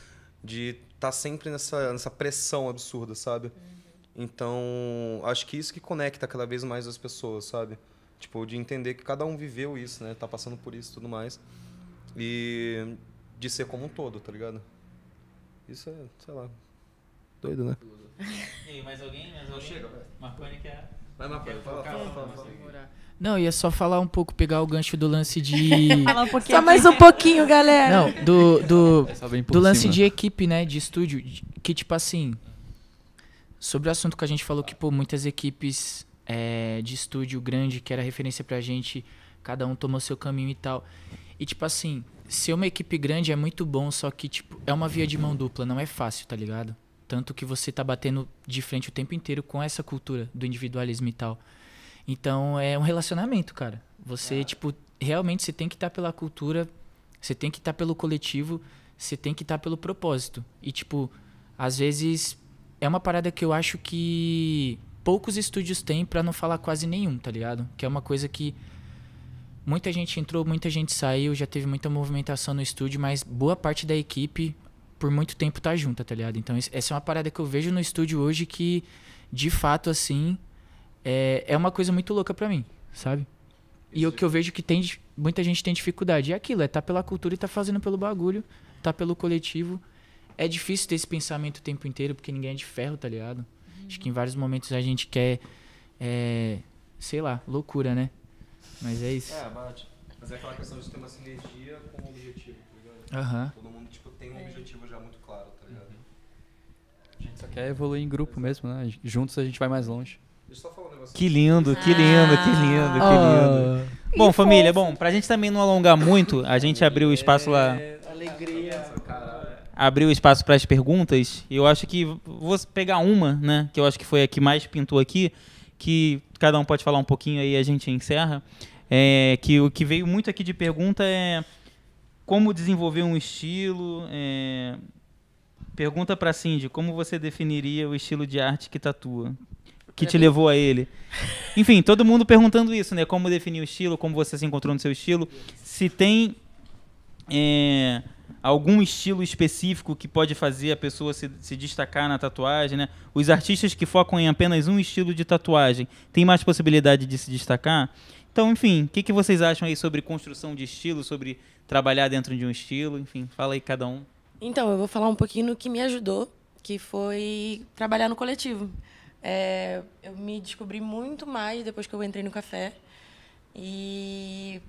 de estar tá sempre nessa, nessa pressão absurda, sabe? Uhum. Então, acho que isso que conecta cada vez mais as pessoas, sabe? Tipo, de entender que cada um viveu isso, né? Tá passando por isso e tudo mais. E de ser como um todo, tá ligado? Isso é, sei lá, doido, né? alguém? Mais alguém? Marconi Vai, Marconi, fala, fala, fala, Não, ia só falar um pouco, pegar o gancho do lance de. falar um pouquinho. Só mais um pouquinho, galera. Não, do, do, é do lance de equipe, né? De estúdio. Que, tipo assim. Sobre o assunto que a gente falou que, pô, muitas equipes é, de estúdio grande, que era referência pra gente, cada um tomou seu caminho e tal. E, tipo assim, ser uma equipe grande é muito bom, só que, tipo, é uma via de mão dupla, não é fácil, tá ligado? Tanto que você está batendo de frente o tempo inteiro com essa cultura do individualismo e tal. Então é um relacionamento, cara. Você, é. tipo, realmente você tem que estar tá pela cultura, você tem que estar tá pelo coletivo, você tem que estar tá pelo propósito. E, tipo, às vezes é uma parada que eu acho que poucos estúdios têm, para não falar quase nenhum, tá ligado? Que é uma coisa que muita gente entrou, muita gente saiu, já teve muita movimentação no estúdio, mas boa parte da equipe por muito tempo tá junta, tá ligado? Então, essa é uma parada que eu vejo no estúdio hoje que, de fato, assim, é, é uma coisa muito louca para mim, sabe? E o que eu vejo que tem, muita gente tem dificuldade. É aquilo, é tá pela cultura e tá fazendo pelo bagulho, tá pelo coletivo. É difícil ter esse pensamento o tempo inteiro, porque ninguém é de ferro, tá ligado? Uhum. Acho que em vários momentos a gente quer. É, sei lá, loucura, né? Mas é isso. É, bate. Mas é aquela questão de ter uma sinergia com o objetivo, tá ligado? Uhum. Todo mundo, tipo, tem um é. objetivo já muito claro, tá ligado? Uhum. A gente só quer evoluir em grupo mesmo, né? Juntos a gente vai mais longe. Um que ah. lindo, que lindo, que lindo, ah. que lindo. Bom, família, bom, pra gente também não alongar muito, a gente abriu o espaço lá. É, alegria. Abriu o espaço para as perguntas. E eu acho que vou pegar uma, né? Que eu acho que foi a que mais pintou aqui, que cada um pode falar um pouquinho aí a gente encerra. É, que o que veio muito aqui de pergunta é como desenvolver um estilo. É... Pergunta para Cindy, como você definiria o estilo de arte que tatua? Que te levou a ele? Enfim, todo mundo perguntando isso, né? Como definir o estilo, como você se encontrou no seu estilo. Se tem é, algum estilo específico que pode fazer a pessoa se, se destacar na tatuagem, né? Os artistas que focam em apenas um estilo de tatuagem têm mais possibilidade de se destacar? Então, enfim, o que, que vocês acham aí sobre construção de estilo, sobre trabalhar dentro de um estilo? Enfim, fala aí cada um. Então, eu vou falar um pouquinho do que me ajudou, que foi trabalhar no coletivo. É, eu me descobri muito mais depois que eu entrei no café. E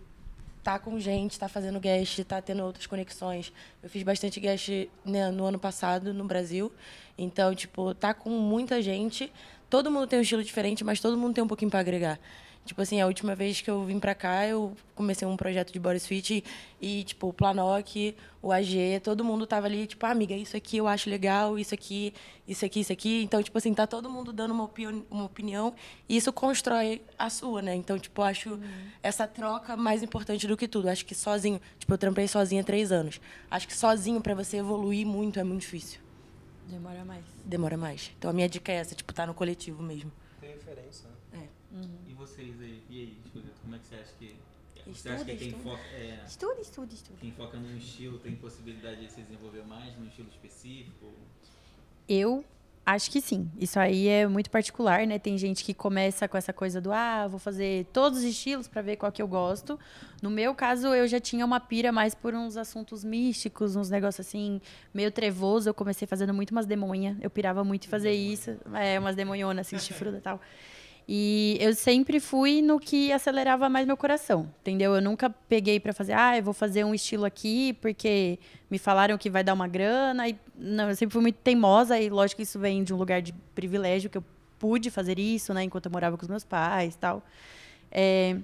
tá com gente, tá fazendo guest, tá tendo outras conexões. Eu fiz bastante guest né, no ano passado no Brasil. Então, tipo, tá com muita gente. Todo mundo tem um estilo diferente, mas todo mundo tem um pouquinho para agregar. Tipo assim, a última vez que eu vim pra cá, eu comecei um projeto de body fit e, tipo, o Planoc, o AG, todo mundo tava ali, tipo, ah, amiga, isso aqui eu acho legal, isso aqui, isso aqui, isso aqui. Então, tipo assim, tá todo mundo dando uma, opini uma opinião e isso constrói a sua, né? Então, tipo, eu acho uhum. essa troca mais importante do que tudo. Acho que sozinho, tipo, eu trampei sozinha três anos. Acho que sozinho, para você evoluir muito, é muito difícil. Demora mais. Demora mais. Então, a minha dica é essa, tipo, tá no coletivo mesmo. Tem referência, né? É. Uhum vocês aí. E aí, como é que você acha que. Você estuda, acha que quem estuda. foca. É, estuda, Quem foca num estilo tem possibilidade de se desenvolver mais num estilo específico? Eu Acho que sim. Isso aí é muito particular, né? Tem gente que começa com essa coisa do ah, vou fazer todos os estilos para ver qual que eu gosto. No meu caso, eu já tinha uma pira mais por uns assuntos místicos, uns negócios assim, meio trevoso. Eu comecei fazendo muito umas demonha. Eu pirava muito em fazer isso. É, umas demonhonas, assim, chifruda e tal. E eu sempre fui no que acelerava mais meu coração, entendeu? Eu nunca peguei para fazer, ah, eu vou fazer um estilo aqui porque me falaram que vai dar uma grana. E, não, eu sempre fui muito teimosa e lógico que isso vem de um lugar de privilégio que eu pude fazer isso, né, enquanto eu morava com os meus pais, tal. É,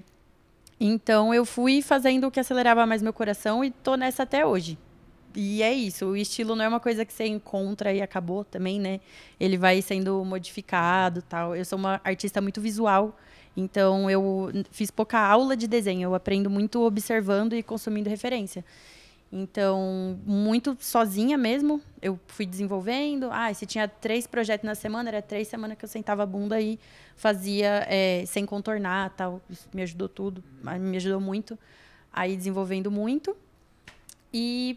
então eu fui fazendo o que acelerava mais meu coração e tô nessa até hoje. E é isso, o estilo não é uma coisa que você encontra e acabou também, né? Ele vai sendo modificado tal. Eu sou uma artista muito visual, então eu fiz pouca aula de desenho, eu aprendo muito observando e consumindo referência. Então, muito sozinha mesmo, eu fui desenvolvendo. Ah, se tinha três projetos na semana, era três semanas que eu sentava a bunda e fazia é, sem contornar tal. Isso me ajudou tudo, me ajudou muito. Aí desenvolvendo muito. E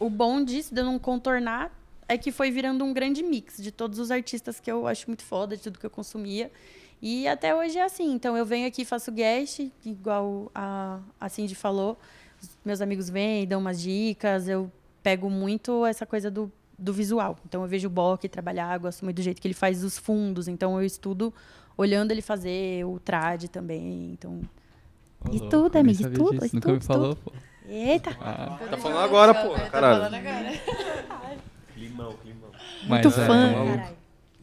o bom disso, de eu não contornar, é que foi virando um grande mix de todos os artistas que eu acho muito foda, de tudo que eu consumia. E até hoje é assim. Então eu venho aqui, faço guest, igual a, a Cindy falou. Meus amigos vêm, dão umas dicas. Eu pego muito essa coisa do, do visual. Então eu vejo o Bock trabalhar, gosto muito do jeito que ele faz os fundos. Então eu estudo olhando ele fazer o trad também. Então. Oh, amiga, estuda, estuda. Nunca me falou, tudo. pô. Eita. Ah, tá, né? tá falando agora, pô. Tá falando agora. Limão, limão. Muito Mas, é, fã, é,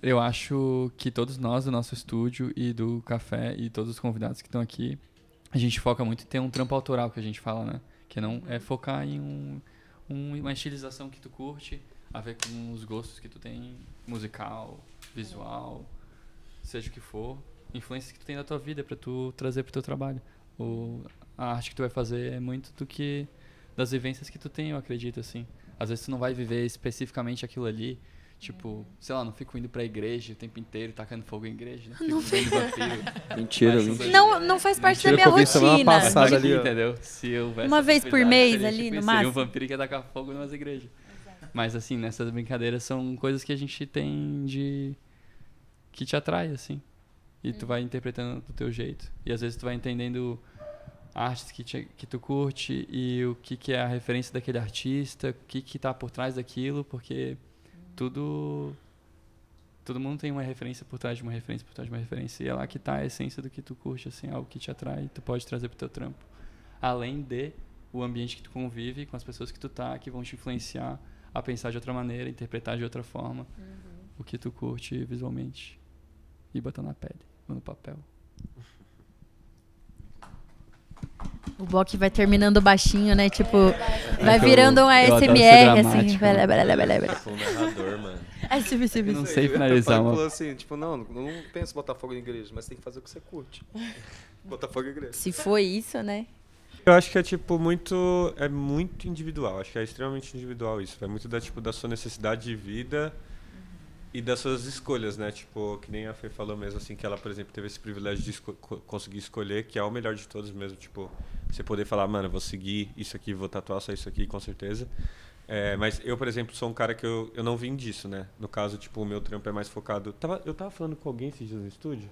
Eu acho que todos nós do nosso estúdio e do café e todos os convidados que estão aqui, a gente foca muito em ter um trampo autoral que a gente fala, né? Que não é focar em um, um, uma estilização que tu curte, a ver com os gostos que tu tem, musical, visual, seja o que for, influências que tu tem na tua vida para tu trazer pro teu trabalho. O, a arte que tu vai fazer é muito do que das vivências que tu tem, eu acredito, assim. Às vezes tu não vai viver especificamente aquilo ali. Tipo, sei lá, não fico indo pra igreja o tempo inteiro, tacando fogo em igreja, né? Fico não fico Mentira, Não, não faz parte mentira, da minha rotina. Passada ali, entendeu? Se eu Uma vez por mês ali, tipo, no máximo. um vampiro que ia tacar fogo nas igrejas. Mas assim, nessas brincadeiras são coisas que a gente tem de... que te atrai, assim. E tu hum. vai interpretando do teu jeito. E às vezes tu vai entendendo artes que, te, que tu curte e o que, que é a referência daquele artista, o que que tá por trás daquilo, porque tudo todo mundo tem uma referência por trás de uma referência por trás de uma referência e é lá que está a essência do que tu curte, assim, algo que te atrai, tu pode trazer para o teu trampo. Além de o ambiente que tu convive com as pessoas que tu tá, que vão te influenciar a pensar de outra maneira, interpretar de outra forma uhum. o que tu curte visualmente e botar na pele ou no papel. O bloco vai terminando baixinho, né? Tipo, é, vai virando um ASMR, assim. beleza beleza beleza vai, né? Sou um narrador, mano. É, tipo, tipo, Não tipo. sei finalizar, mano. assim, tipo, não, não penso Botafogo em igreja, mas tem que fazer o que você curte. Botafogo em igreja. Se foi isso, né? Eu acho que é tipo muito é muito individual. Acho que é extremamente individual isso. É muito da tipo da sua necessidade de vida e das suas escolhas, né? Tipo, que nem a Fê falou mesmo assim que ela, por exemplo, teve esse privilégio de esco conseguir escolher que é o melhor de todos mesmo, tipo, você poder falar, mano, vou seguir isso aqui, vou tatuar só isso aqui, com certeza. É, mas eu, por exemplo, sou um cara que eu, eu não vim disso, né? No caso, tipo, o meu trampo é mais focado. Tava, eu tava falando com alguém esses dias no estúdio?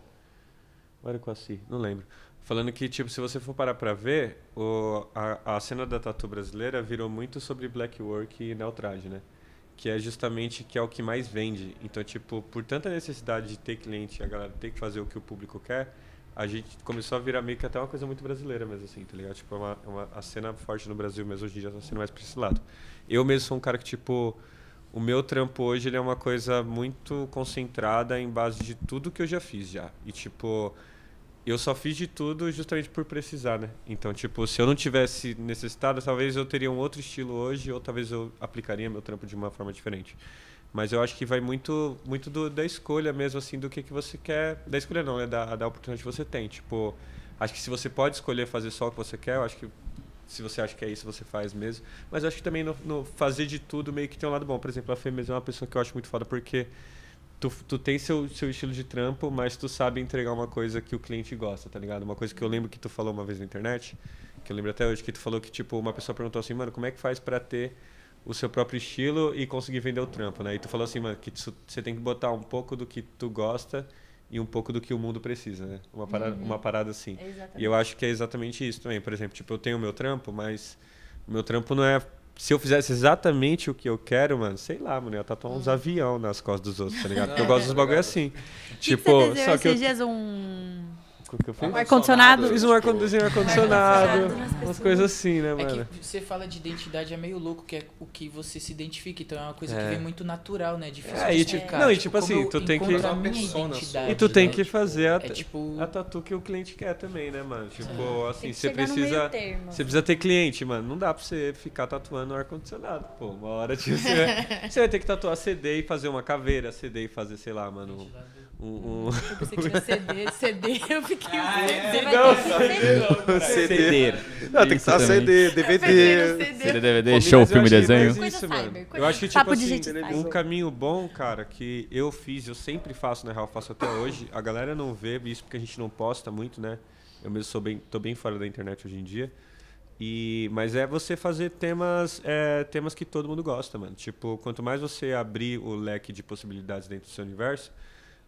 Ou era com a Si? Não lembro. Falando que, tipo, se você for parar pra ver, o, a, a cena da tatu brasileira virou muito sobre black work e neutrade, né? Que é justamente que é o que mais vende. Então, tipo, por tanta necessidade de ter cliente e a galera ter que fazer o que o público quer, a gente começou a virar meio que até uma coisa muito brasileira mesmo, assim, tá ligado? Tipo, é uma, é uma, a cena forte no Brasil mesmo hoje em dia tá sendo mais pra esse lado. Eu mesmo sou um cara que, tipo, o meu trampo hoje ele é uma coisa muito concentrada em base de tudo que eu já fiz já. E, tipo, eu só fiz de tudo justamente por precisar, né? Então, tipo, se eu não tivesse necessitado, talvez eu teria um outro estilo hoje ou talvez eu aplicaria meu trampo de uma forma diferente. Mas eu acho que vai muito muito do, da escolha mesmo, assim, do que, que você quer. Da escolha não, né? Da, da oportunidade que você tem. Tipo, acho que se você pode escolher fazer só o que você quer, eu acho que se você acha que é isso, você faz mesmo. Mas eu acho que também no, no fazer de tudo meio que tem um lado bom. Por exemplo, a Fê mesmo é uma pessoa que eu acho muito foda porque tu, tu tem seu, seu estilo de trampo, mas tu sabe entregar uma coisa que o cliente gosta, tá ligado? Uma coisa que eu lembro que tu falou uma vez na internet, que eu lembro até hoje, que tu falou que, tipo, uma pessoa perguntou assim, mano, como é que faz para ter o seu próprio estilo e conseguir vender o trampo, né? E tu falou assim, mano, que você tem que botar um pouco do que tu gosta e um pouco do que o mundo precisa, né? Uma parada, uhum. uma parada assim. É e eu acho que é exatamente isso também. Por exemplo, tipo, eu tenho o meu trampo, mas o meu trampo não é se eu fizesse exatamente o que eu quero, mano, sei lá, mano, eu ia tatuar uns uhum. avião nas costas dos outros, tá ligado? Porque eu gosto dos bagulho assim. Que tipo, que você tipo, só que eu... dias um o que eu fiz? ar-condicionado. Fiz um ar-condicionado, ar umas coisas assim, né, mano? É que você fala de identidade, é meio louco, que é o que você se identifica. Então é uma coisa é. que vem muito natural, né? Difícil é, de explicar. Tipo, não, e tipo, tipo assim, tu tem que... E tu tem né? que fazer a, é, tipo... a tatu que o cliente quer também, né, mano? É. Tipo, assim, você precisa... Você precisa ter cliente, mano. Não dá pra você ficar tatuando no ar-condicionado, pô. Uma hora, tipo, você vai, você vai ter que tatuar CD e fazer uma caveira, CD e fazer, sei lá, mano... Um, um... CD, CD, eu fico que ah, é. Não, CD. Não, tem que estar CD, DVD. CD, DVD, show, filme, desenho. Isso, Eu acho que, tipo assim, um caminho bom, cara, que eu fiz, eu sempre faço, na real, faço até hoje. A galera não vê isso porque a gente não posta muito, né? Eu mesmo sou bem, tô bem fora da internet hoje em dia. E, mas é você fazer temas, é, temas que todo mundo gosta, mano. Tipo, quanto mais você abrir o leque de possibilidades dentro do seu universo,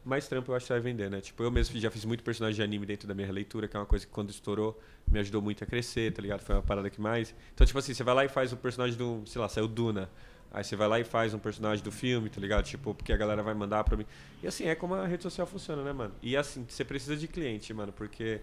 mais trampo eu acho que vai vender, né? Tipo, eu mesmo já fiz muito personagem de anime dentro da minha leitura, que é uma coisa que quando estourou me ajudou muito a crescer, tá ligado? Foi uma parada que mais. Então, tipo assim, você vai lá e faz o um personagem do, sei lá, saiu Duna. Aí você vai lá e faz um personagem do filme, tá ligado? Tipo, porque a galera vai mandar pra mim. E assim, é como a rede social funciona, né, mano? E assim, você precisa de cliente, mano, porque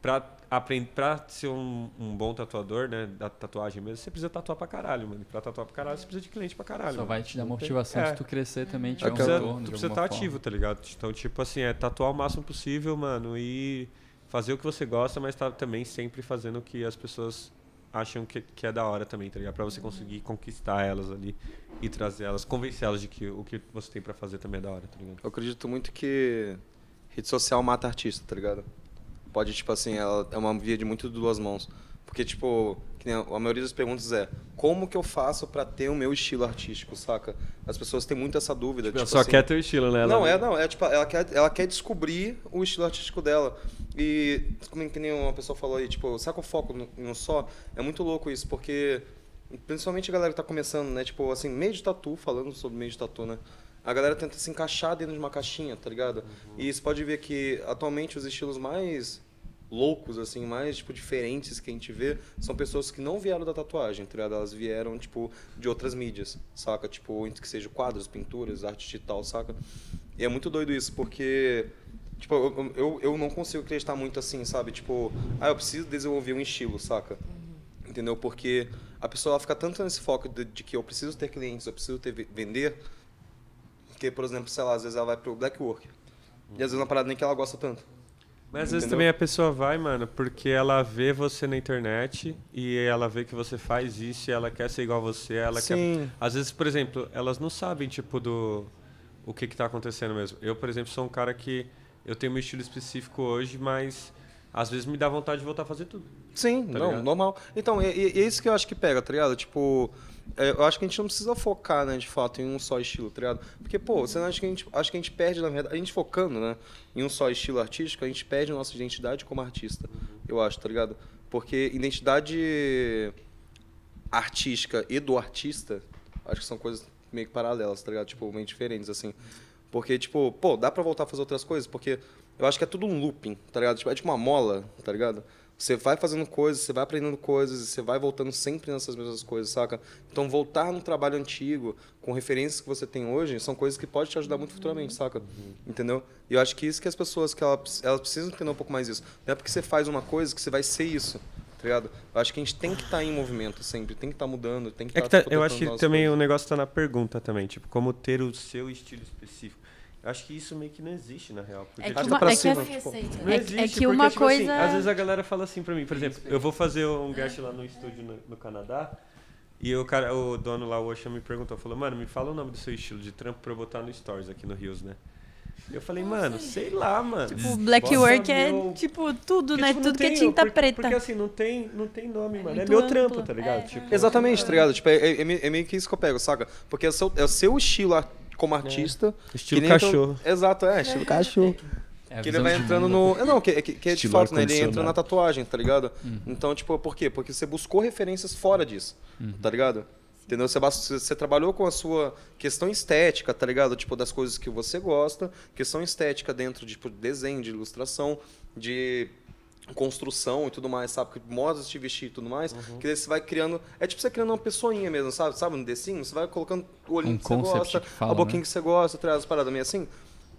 pra, aprender para ser um, um, bom tatuador, né? Da tatuagem mesmo, você precisa tatuar pra caralho, mano. E pra tatuar pra caralho, você precisa de cliente pra caralho. Só mano. vai te dar uma motivação é. se tu crescer também, é tiver é, um precisa, retorno. Tu precisa estar tá ativo, tá ligado? Então, tipo assim, é tatuar o máximo possível, mano, e fazer o que você gosta, mas tá também sempre fazendo o que as pessoas acham que, que é da hora também, tá ligado? Pra você conseguir conquistar elas ali e trazer elas, convencer elas de que o que você tem para fazer também é da hora, tá ligado? Eu acredito muito que rede social mata artista, tá ligado? pode, tipo assim, ela é uma via de muito duas mãos. Porque, tipo, a maioria das perguntas é como que eu faço para ter o meu estilo artístico, saca? As pessoas têm muito essa dúvida. Tipo, tipo só assim, quer o estilo, né? não, é, não. É tipo, ela quer, ela quer descobrir o estilo artístico dela. E como que nem uma pessoa falou aí, tipo, saca é o foco em um só? É muito louco isso, porque principalmente a galera que tá começando, né? Tipo, assim, meio de tatu, falando sobre meio de tatu, né? a galera tenta se encaixar dentro de uma caixinha, tá ligado? Uhum. E você pode ver que atualmente os estilos mais loucos, assim, mais, tipo, diferentes que a gente vê, são pessoas que não vieram da tatuagem, tá ligado? Elas vieram, tipo, de outras mídias, saca? Tipo, que seja quadros, pinturas, arte digital, saca? E é muito doido isso, porque, tipo, eu, eu, eu não consigo acreditar muito assim, sabe? Tipo, ah, eu preciso desenvolver um estilo, saca? Uhum. Entendeu? Porque a pessoa fica tanto nesse foco de, de que eu preciso ter clientes, eu preciso ter, vender, porque, por exemplo, sei lá, às vezes ela vai pro black work. E às vezes é uma parada nem que ela gosta tanto. Mas às Entendeu? vezes também a pessoa vai, mano, porque ela vê você na internet e ela vê que você faz isso e ela quer ser igual a você, ela Sim. quer. Às vezes, por exemplo, elas não sabem, tipo, do. O que, está acontecendo mesmo. Eu, por exemplo, sou um cara que. Eu tenho um estilo específico hoje, mas às vezes me dá vontade de voltar a fazer tudo. Sim, tá não, ligado? normal. Então, é, é, isso que eu acho que pega, tá ligado? Tipo, é, eu acho que a gente não precisa focar, né, de fato, em um só estilo, tá ligado? Porque, pô, você não acha que a gente, acho que a gente perde, na verdade, a gente focando, né, em um só estilo artístico, a gente perde a nossa identidade como artista, eu acho, tá ligado? Porque identidade artística e do artista, acho que são coisas meio que paralelas, tá ligado? Tipo, meio diferentes, assim. Porque, tipo, pô, dá pra voltar a fazer outras coisas? Porque eu acho que é tudo um looping, tá ligado? Tipo, é tipo uma mola, tá ligado? Você vai fazendo coisas, você vai aprendendo coisas, você vai voltando sempre nessas mesmas coisas, saca? Então, voltar no trabalho antigo, com referências que você tem hoje, são coisas que podem te ajudar muito futuramente, saca? Uhum. Entendeu? E eu acho que isso que as pessoas, que elas, elas precisam entender um pouco mais isso. Não é porque você faz uma coisa que você vai ser isso tá ligado? Eu acho que a gente tem que estar tá em movimento sempre, tem que estar tá mudando, tem que estar. é tá tá, tipo, eu acho que também coisas. o negócio está na pergunta também, tipo, como ter o seu estilo específico. Acho que isso meio que não existe, na real. Porque é que tipo, uma, é cima, que tipo, não é, existe, é que assim, tipo, é uma porque, coisa... Tipo, assim, às vezes a galera fala assim pra mim, por exemplo, eu vou fazer um guest lá no estúdio no, no Canadá, e o, cara, o dono lá, o Osha, me perguntou, falou, mano, me fala o nome do seu estilo de trampo pra eu botar no Stories aqui no Rios, né? Eu falei, mano, sei lá, mano. Tipo, black Bossa work é, meu... é, tipo, tudo, porque, né? Tipo, tudo tem, que é tinta porque, preta. Porque assim, não tem, não tem nome, é mano. é meu amplo. trampo, tá ligado? É, tipo, exatamente, tá ligado? Tipo, é, é, meio que isso que eu pego, saca? Porque é o seu, é lá. seu estilo como artista. É. Estilo cachorro. Exato, é, estilo é. cachorro. É que ele vai entrando no. Né? É, não, que, é que, que é de fato, né? Ele entra na tatuagem, tá ligado? Uhum. Então, tipo, por quê? Porque você buscou referências fora disso, uhum. tá ligado? Entendeu? Você, você, trabalhou com a sua questão estética, tá ligado? Tipo, das coisas que você gosta, questão estética dentro de tipo, desenho, de ilustração, de construção e tudo mais, sabe? Que de vestir e tudo mais. Uhum. Que daí você vai criando. É tipo você criando uma pessoinha mesmo, sabe? Sabe, no The Sims? Você vai colocando o olhinho um que você gosta, que fala, a boquinha né? que você gosta, traz as paradas meio assim.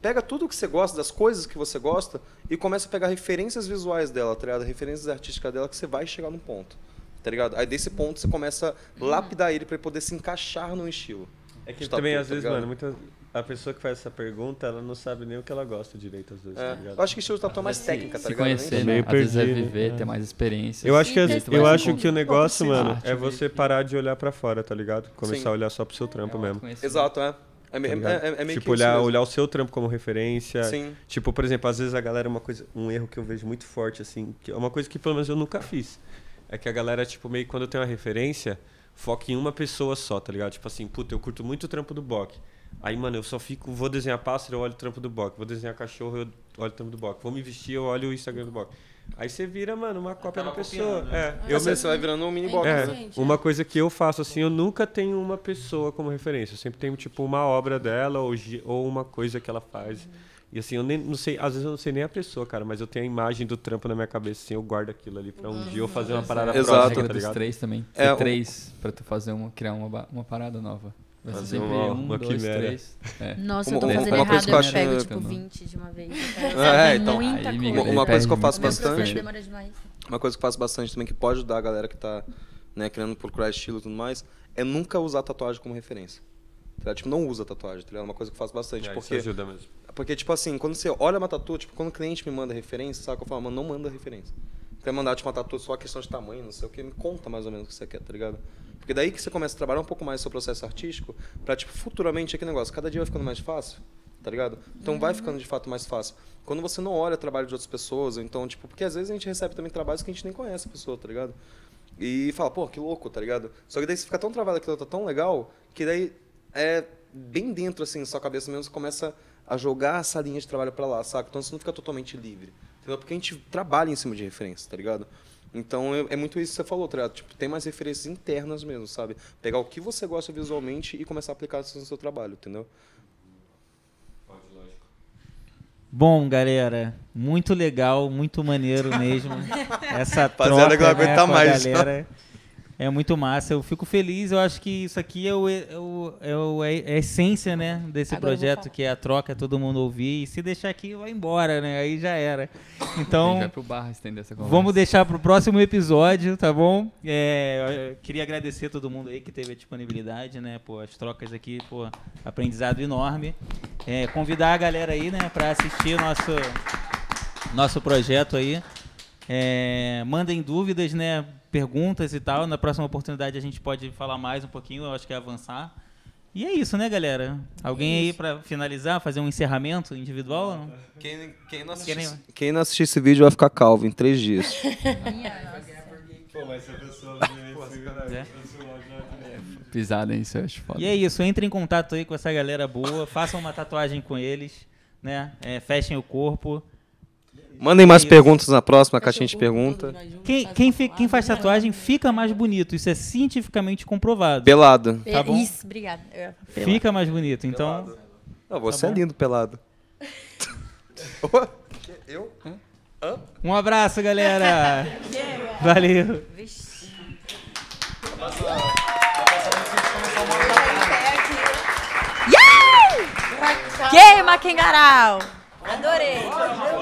Pega tudo que você gosta, das coisas que você gosta, e começa a pegar referências visuais dela, tá ligado? Referências artísticas dela, que você vai chegar num ponto. Tá ligado? Aí desse ponto você começa a lapidar ele para poder se encaixar no estilo. É que também, tá às vezes, mano, muitas a pessoa que faz essa pergunta, ela não sabe nem o que ela gosta direito, às vezes, é. tá Eu acho que estilo tatuagem é mais técnica, se, tá se ligado? conhecer, né? Meio às vezes é viver, né? ter mais experiência. Eu acho assim, que, as, eu acho que o negócio, mano, é você parar de olhar para fora, tá ligado? Começar Sim. a olhar só pro seu trampo é mesmo. Né? Exato, é. É, tá é, é, meio tipo, olhar, olhar o seu trampo como referência. Sim. Tipo, por exemplo, às vezes a galera, uma coisa, um erro que eu vejo muito forte, assim, que é uma coisa que pelo menos eu nunca fiz. É que a galera, tipo, meio quando eu tenho uma referência, foca em uma pessoa só, tá ligado? Tipo assim, puta, eu curto muito o trampo do Bock. Aí, mano, eu só fico. Vou desenhar pássaro, eu olho o trampo do Bock. Vou desenhar cachorro, eu olho o trampo do Bock. Vou me vestir, eu olho o Instagram do Bock. Aí você vira, mano, uma tá cópia da pessoa. Né? É, eu você vai virando um mini box, é, né? Uma coisa que eu faço, assim, eu nunca tenho uma pessoa como referência. Eu sempre tenho, tipo, uma obra dela ou, ou uma coisa que ela faz. E assim, eu nem não sei, às vezes eu não sei nem a pessoa, cara, mas eu tenho a imagem do trampo na minha cabeça, assim, eu guardo aquilo ali pra um uhum. dia eu fazer uma parada Exato. próxima, Exato. tá ligado? três também. É, três um... pra tu fazer uma, criar uma, uma parada nova. Vai fazer uma, um, uma dois, quimera. Três. É. Nossa, eu tô fazendo uma, errado, eu acho... pego tipo 20 de uma vez. É, então, aí, coisa. uma coisa que eu faço bastante. Uma coisa que eu faço bastante também, que pode ajudar a galera que tá né, querendo procurar estilo e tudo mais, é nunca usar tatuagem como referência. Tá? Tipo, não usa tatuagem, tá ligado? É uma coisa que eu faço bastante. É, porque, ajuda mesmo. Porque, tipo assim, quando você olha uma tatu, tipo, quando o cliente me manda referência, sabe? Eu falo, mano, não manda referência. Quer mandar, tipo, uma tatu só a questão de tamanho, não sei o que, me conta mais ou menos o que você quer, tá ligado? Porque daí que você começa a trabalhar um pouco mais o seu processo artístico, para tipo, futuramente aquele negócio, cada dia vai ficando mais fácil, tá ligado? Então uhum. vai ficando de fato mais fácil. Quando você não olha o trabalho de outras pessoas, então, tipo, porque às vezes a gente recebe também trabalhos que a gente nem conhece a pessoa, tá ligado? E fala, pô, que louco, tá ligado? Só que daí você fica tão travado aquilo, tá tão legal, que daí é bem dentro, assim, na sua cabeça mesmo, você começa a jogar essa linha de trabalho para lá, saca? Então você não fica totalmente livre. Entendeu? Porque a gente trabalha em cima de referência, tá ligado? Então é, é muito isso que você falou, tá Tipo, tem mais referências internas mesmo, sabe? Pegar o que você gosta visualmente e começar a aplicar isso no seu trabalho, entendeu? Pode, lógico. Bom, galera, muito legal, muito maneiro mesmo. essa troca Rapaziada, que eu aguenta né, mais. Galera. É muito massa, eu fico feliz. Eu acho que isso aqui é, o, é, o, é, é a essência né, desse Agora projeto, que é a troca, todo mundo ouvir. E se deixar aqui, vai embora, né? Aí já era. Então. vai pro bar estender essa conversa. Vamos deixar pro próximo episódio, tá bom? É, queria agradecer a todo mundo aí que teve a disponibilidade, né? Pô, as trocas aqui, pô, aprendizado enorme. É, convidar a galera aí, né, para assistir nosso, nosso projeto aí. É, mandem dúvidas, né? perguntas e tal. Na próxima oportunidade a gente pode falar mais um pouquinho, eu acho que é avançar. E é isso, né, galera? Alguém é aí para finalizar, fazer um encerramento individual? Quem, quem, não assistir, quem, não assistir esse vídeo vai ficar calvo em três dias. Né, é Pisada, hein? Isso foda. E é isso, entre em contato aí com essa galera boa, façam uma tatuagem com eles, né? É, fechem o corpo. Mandem mais perguntas na próxima, a caixinha de pergunta. Quem, quem, fi- quem faz tatuagem fica mais bonito. Isso é cientificamente comprovado. Pelado. Tá bom? Isso, obrigada. Fica mais bonito. Então, Não, tá você é lindo pelado. Eu? Hum? um abraço, galera. Valeu. Queima, Kengarau! Adorei.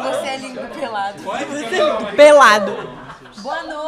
Você é lindo pelado. Você é lindo pelado. Boa noite.